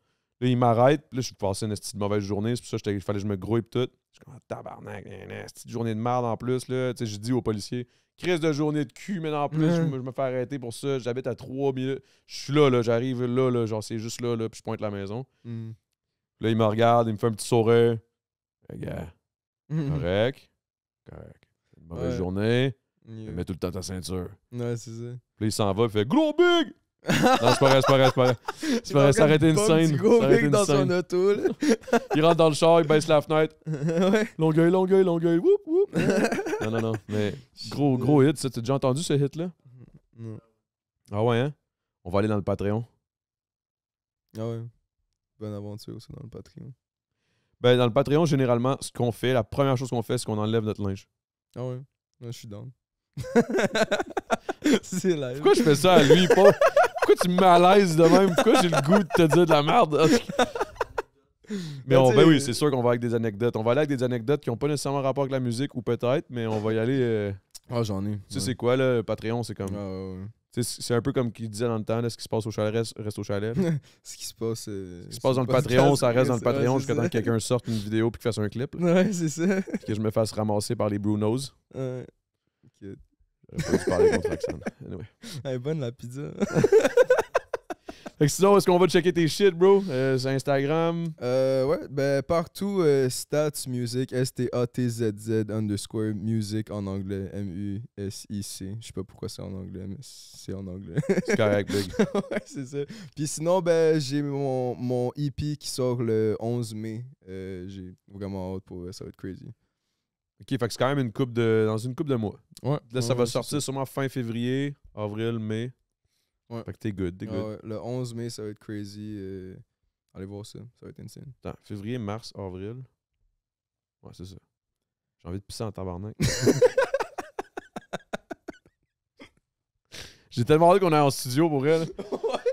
Là, il m'arrête, là, je suis passé une petite mauvaise journée, c'est pour ça qu'il fallait que je me grouille tout. Je suis comme, ah, tabarnak, petite journée de merde en plus, là. Tu sais, je dis aux policiers crise de journée de cul, mais en plus, je, me fais arrêter pour ça, j'habite à 3 minutes. Je suis là, là, j'arrive là, là, genre, c'est juste là, là, puis je pointe la maison. Hmm. Là, il me regarde, il me fait un petit sourire gars euh, mm-hmm. Correct. Correct. Une mauvaise journée. Mets tout le temps ta ceinture. Ouais, c'est ça. Puis il s'en va, il fait Gros Big! non, c'est pas vrai, c'est pas vrai, c'est pas vrai. C'est pas vrai, s'arrêter une scène. une dans scène. son il rentre dans le char, il baisse la fenêtre. ouais. Longueuil, longueuil, longueuil, non, non, non. Mais gros, gros hit, T'as déjà entendu ce hit-là? Mm-hmm. Ah ouais, hein? On va aller dans le Patreon. Ah ouais. Bonne aventure aussi dans le Patreon. Ben, dans le Patreon, généralement, ce qu'on fait, la première chose qu'on fait, c'est qu'on enlève notre linge. Ah ouais. je suis down. c'est live. Pourquoi je fais ça à lui, pas? Pourquoi tu me malaises de même? Pourquoi j'ai le goût de te dire de la merde? mais ben, ben oui, euh, c'est sûr qu'on va avec des anecdotes. On va aller avec des anecdotes qui n'ont pas nécessairement rapport avec la musique ou peut-être, mais on va y aller. Euh, ah, j'en ai. Tu sais, c'est quoi, le Patreon, c'est comme. Ah, c'est un peu comme qu'il disait dans le temps, ce qui se passe au chalet reste, au chalet. ce qui se passe. Euh, ce se passe dans le Patreon, ça reste dans le Patreon jusqu'à temps que quelqu'un sorte une vidéo puis qu'il fasse un clip. Ouais, c'est ça. Puis que je me fasse ramasser par les Brunos. Ouais. Ok. Euh, J'aurais pas parler contre Anyway. Elle est bonne la pizza. Fait que sinon, est-ce qu'on va checker tes shit, bro? Euh, sur Instagram? Euh, ouais, ben partout, euh, Stats Music, S-T-A-T-Z-Z underscore music en anglais, M-U-S-I-C. Je sais pas pourquoi c'est en anglais, mais c'est en anglais. C'est correct, big. ouais, c'est ça. Puis sinon, ben j'ai mon, mon EP qui sort le 11 mai. Euh, j'ai vraiment hâte pour ça, va être crazy. OK, fait que c'est quand même une coupe de, dans une coupe de mois. Ouais. Là, ça va sortir sûrement fin février, avril, mai. Ouais. Fait que t'es good, t'es good. Le 11 mai, ça va être crazy. Euh, allez voir ça, ça va être insane. Attends, février, mars, avril. Ouais, c'est ça. J'ai envie de pisser en tabarnak. J'ai tellement hâte qu'on est en studio pour elle.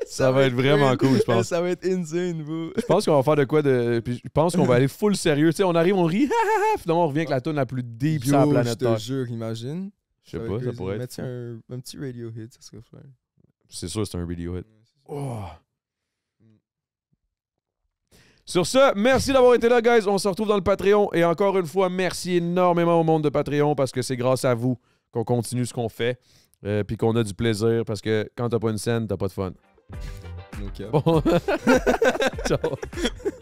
Ça, va être, vraiment cool, je pense. ça va être insane, vous. Je pense qu'on va faire de quoi de. Puis je pense qu'on va aller full sérieux. Tu sais, on arrive, on rit, finalement, on revient avec la tune la plus deep Yo, sur la planète. Je te jure, imagine. Je sais pas, ça pourrait être. Mettre un, un, petit radio hit, ça serait fun. C'est sûr, c'est un Radiohead. Oh. Sur ce, merci d'avoir été là, guys. On se retrouve dans le Patreon. Et encore une fois, merci énormément au monde de Patreon parce que c'est grâce à vous qu'on continue ce qu'on fait. Euh, Puis qu'on a du plaisir parce que quand t'as pas une scène, t'as pas de fun. Bon. Ciao.